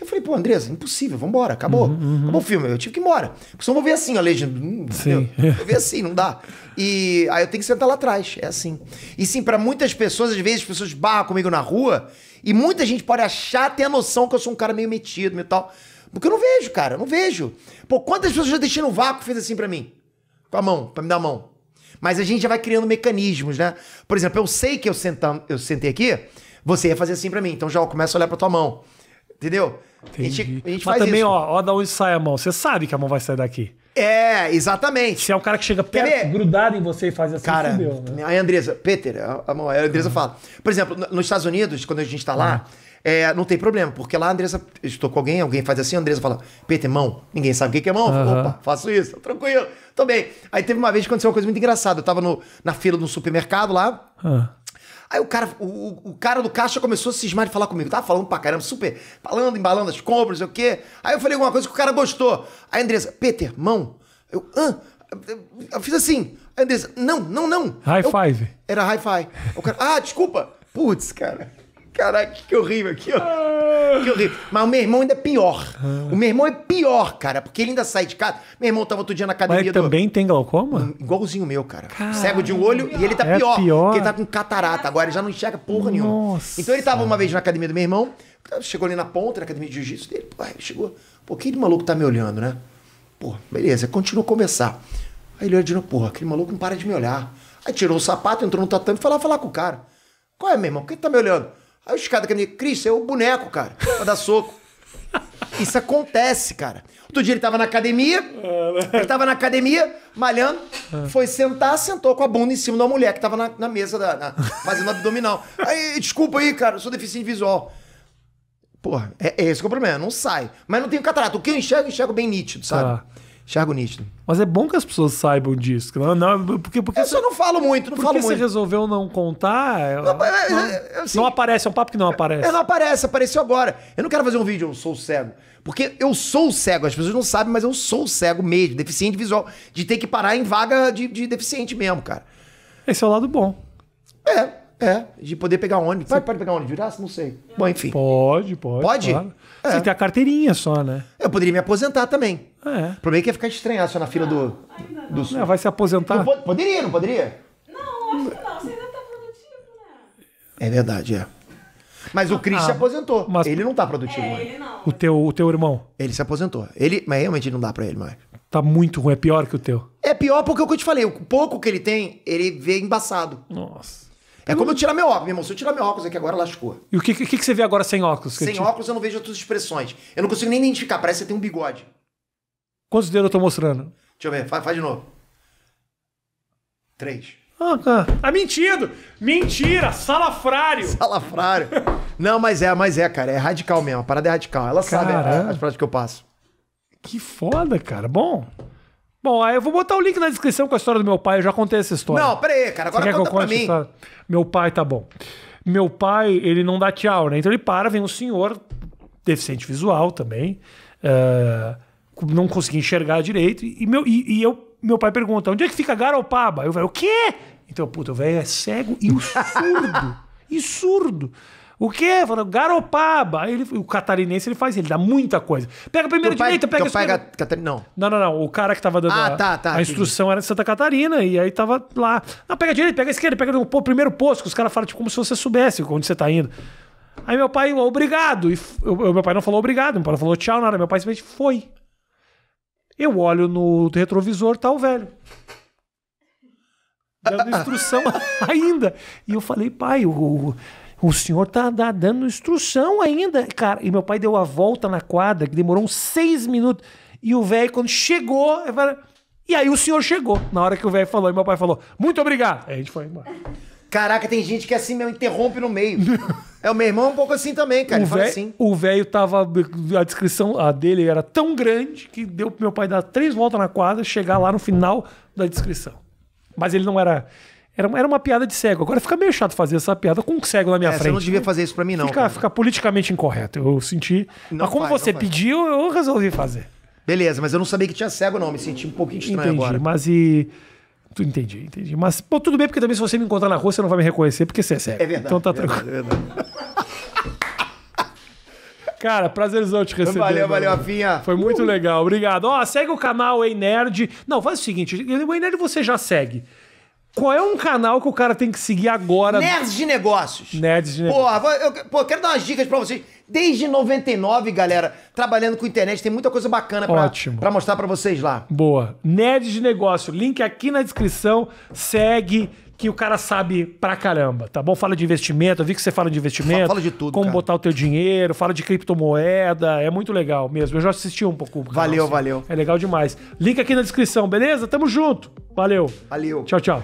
eu falei, pô, Andresa, impossível, vambora, acabou. Uhum, uhum. Acabou o filme, eu tive que ir embora. Porque senão eu vou ver assim a legenda. Hum, sim. Eu vou ver assim, não dá. E aí eu tenho que sentar lá atrás, é assim. E sim, para muitas pessoas, às vezes as pessoas barram comigo na rua e muita gente pode achar, ter a noção que eu sou um cara meio metido, meio tal. Porque eu não vejo, cara, eu não vejo. Pô, quantas pessoas já deixaram o vácuo fez assim para mim? Com a mão, pra me dar a mão. Mas a gente já vai criando mecanismos, né? Por exemplo, eu sei que eu, sentam, eu sentei aqui, você ia fazer assim para mim. Então, já começa a olhar para tua mão. Entendeu? Entendi. A gente, a gente Mas também, isso. ó, ó, da onde sai a mão. Você sabe que a mão vai sair daqui. É, exatamente. Se é um cara que chega perto, grudado em você e faz assim, cara, fudeu, né? Aí a Andresa, Peter, a, a Andresa uhum. fala. Por exemplo, nos Estados Unidos, quando a gente tá lá, uhum. é, não tem problema, porque lá a Andresa, estou com alguém, alguém faz assim, a Andresa fala, Peter, mão. Ninguém sabe o que é mão. Uhum. Opa, faço isso, tranquilo, tô bem. Aí teve uma vez que aconteceu uma coisa muito engraçada. Eu tava no, na fila de um supermercado lá. Uhum. Aí o cara, o, o cara do caixa começou a cismar de falar comigo. Tava falando pra caramba, super, falando, embalando as compras, sei o quê. Aí eu falei alguma coisa que o cara gostou. Aí a Andressa, Peter, mão. Eu, hã? Eu fiz assim. Aí a Andressa, não, não, não. High eu, five. Era high five. O cara, ah, desculpa. Putz, cara. Caraca, que horrível aqui, ó. Que horrível. Mas o meu irmão ainda é pior. O meu irmão é pior, cara, porque ele ainda sai de casa. Meu irmão tava outro dia na academia. Mas ele também tem glaucoma? Igualzinho o meu, cara. Caramba. Cego de um olho e ele tá é pior, pior. Porque ele tá com catarata agora, ele já não enxerga porra Nossa. nenhuma. Então ele tava uma vez na academia do meu irmão, chegou ali na ponta, na academia de jiu-jitsu dele. Pô, chegou. Pô, aquele maluco tá me olhando, né? Pô, beleza, continua a conversar. Aí ele olhou de novo, porra, aquele maluco não para de me olhar. Aí tirou o sapato, entrou no tatame e foi lá falar com o cara. Qual é, meu irmão? Quem tá me olhando? Aí os caras me Cris, é o boneco, cara, pra dar soco. Isso acontece, cara. Outro dia ele tava na academia, ele tava na academia, malhando, ah. foi sentar, sentou com a bunda em cima da mulher que tava na, na mesa, da, na, fazendo abdominal. Aí, desculpa aí, cara, eu sou deficiente visual. Porra, é, é esse que é o problema, não sai. Mas não tenho catarata. O que eu enxergo, eu enxergo bem nítido, sabe? Tá. Enxergo nítido. Mas é bom que as pessoas saibam disso. Não, não, porque, porque eu só não falo muito, não falo muito. você resolveu não contar? É, não, é, não, é, assim, não aparece, é um papo que não aparece. não aparece, apareceu agora. Eu não quero fazer um vídeo, eu sou cego. Porque eu sou cego, as pessoas não sabem, mas eu sou cego mesmo, deficiente visual. De ter que parar em vaga de, de deficiente mesmo, cara. Esse é o lado bom. É, é. De poder pegar ônibus. Você... Pode, pode pegar ônibus de graça? Não sei. Bom, enfim. Pode, pode. Pode? Claro. É. Você tem a carteirinha só, né? Eu poderia me aposentar também. É. O problema é que ia ficar estranhar só na fila do, não. do sul. Não, vai se aposentar. Não, poderia, não poderia? Não, acho que não. Você ainda tá produtivo, né? É verdade, é. Mas o Chris ah, se aposentou. Mas... Ele não tá produtivo, é, Ele não. O teu, o teu irmão? Ele se aposentou. Ele, mas realmente não dá pra ele mais. Tá muito ruim, é pior que o teu. É pior porque é o que eu te falei, o pouco que ele tem, ele vê embaçado. Nossa. É como eu tirar meu óculos, meu irmão. Se eu tirar meu óculos aqui agora, lascou. E o que, que, que você vê agora sem óculos? Sem tipo... óculos eu não vejo outras expressões. Eu não consigo nem identificar, parece que você tem um bigode. Quantos dedos eu tô mostrando? Deixa eu ver, faz, faz de novo. Três. Ah, ah. ah, mentindo! Mentira! Salafrário! Salafrário. não, mas é, mas é, cara. É radical mesmo. A parada é radical. Ela Caramba. sabe as práticas que eu passo. Que foda, cara. Bom. Bom, aí eu vou botar o link na descrição com a história do meu pai. Eu já contei essa história. Não, peraí, cara. Agora conta que eu pra mim. Essa... Meu pai, tá bom. Meu pai, ele não dá tchau, né? Então ele para, vem um senhor deficiente visual também. Uh, não conseguia enxergar direito. E, meu, e, e, eu, meu pai pergunta, onde é que fica Garopaba? Eu falei, o quê? Então, puta, o velho é cego e surdo. e surdo. O quê? Falaram, Garopaba. Aí ele, o catarinense ele faz, ele dá muita coisa. Pega a primeira direita, pega a é esquerda. Catar... Não. não, não, não. O cara que tava dando ah, a, tá, tá, a instrução era de Santa Catarina e aí tava lá. Não, pega a direita, pega a esquerda, pega o primeiro posto, que os caras falam tipo, como se você soubesse onde você tá indo. Aí meu pai, obrigado. E meu pai não falou obrigado, meu pai não falou tchau, nada. Meu pai simplesmente foi. Eu olho no retrovisor, tá o velho. Dando instrução ainda. E eu falei, pai, o, o o senhor tá dando instrução ainda. Cara, e meu pai deu a volta na quadra, que demorou uns seis minutos. E o velho, quando chegou, falei, e aí o senhor chegou. Na hora que o velho falou, e meu pai falou, muito obrigado. Aí a gente foi embora. Caraca, tem gente que é assim me interrompe no meio. é o meu irmão um pouco assim também, cara. O velho assim. tava. A descrição a dele era tão grande que deu pro meu pai dar três voltas na quadra, chegar lá no final da descrição. Mas ele não era. Era, era uma piada de cego. Agora fica meio chato fazer essa piada com um cego na minha é, frente. Você não devia fazer isso pra mim, não. Fica, fica politicamente incorreto. Eu senti. Não mas como faz, você pediu, eu resolvi fazer. Beleza, mas eu não sabia que tinha cego, não. Me senti um pouquinho estranho entendi, agora. Mas e. Entendi, entendi. Mas tudo bem, porque também se você me encontrar na rua, você não vai me reconhecer, porque você é cego. É verdade. Então tá é verdade, tranquilo. É verdade. Cara, prazerzão te receber. Valeu, valeu, Afinha. Foi muito uh. legal, obrigado. Ó, segue o canal Ei Nerd. Não, faz o seguinte, o Ei Nerd você já segue. Qual é um canal que o cara tem que seguir agora? Nerds de negócios. Nerds de negócios. Porra, eu, pô, quero dar umas dicas pra vocês. Desde 99, galera, trabalhando com internet, tem muita coisa bacana pra, Ótimo. pra mostrar pra vocês lá. Boa. Nerds de negócio. Link aqui na descrição. Segue que o cara sabe pra caramba, tá bom? Fala de investimento, eu vi que você fala de investimento. Fala de tudo. Como cara. botar o teu dinheiro, fala de criptomoeda, é muito legal mesmo. Eu já assisti um pouco. valeu, assim. valeu. É legal demais. Link aqui na descrição, beleza? Tamo junto. Valeu. Valeu. Tchau, tchau.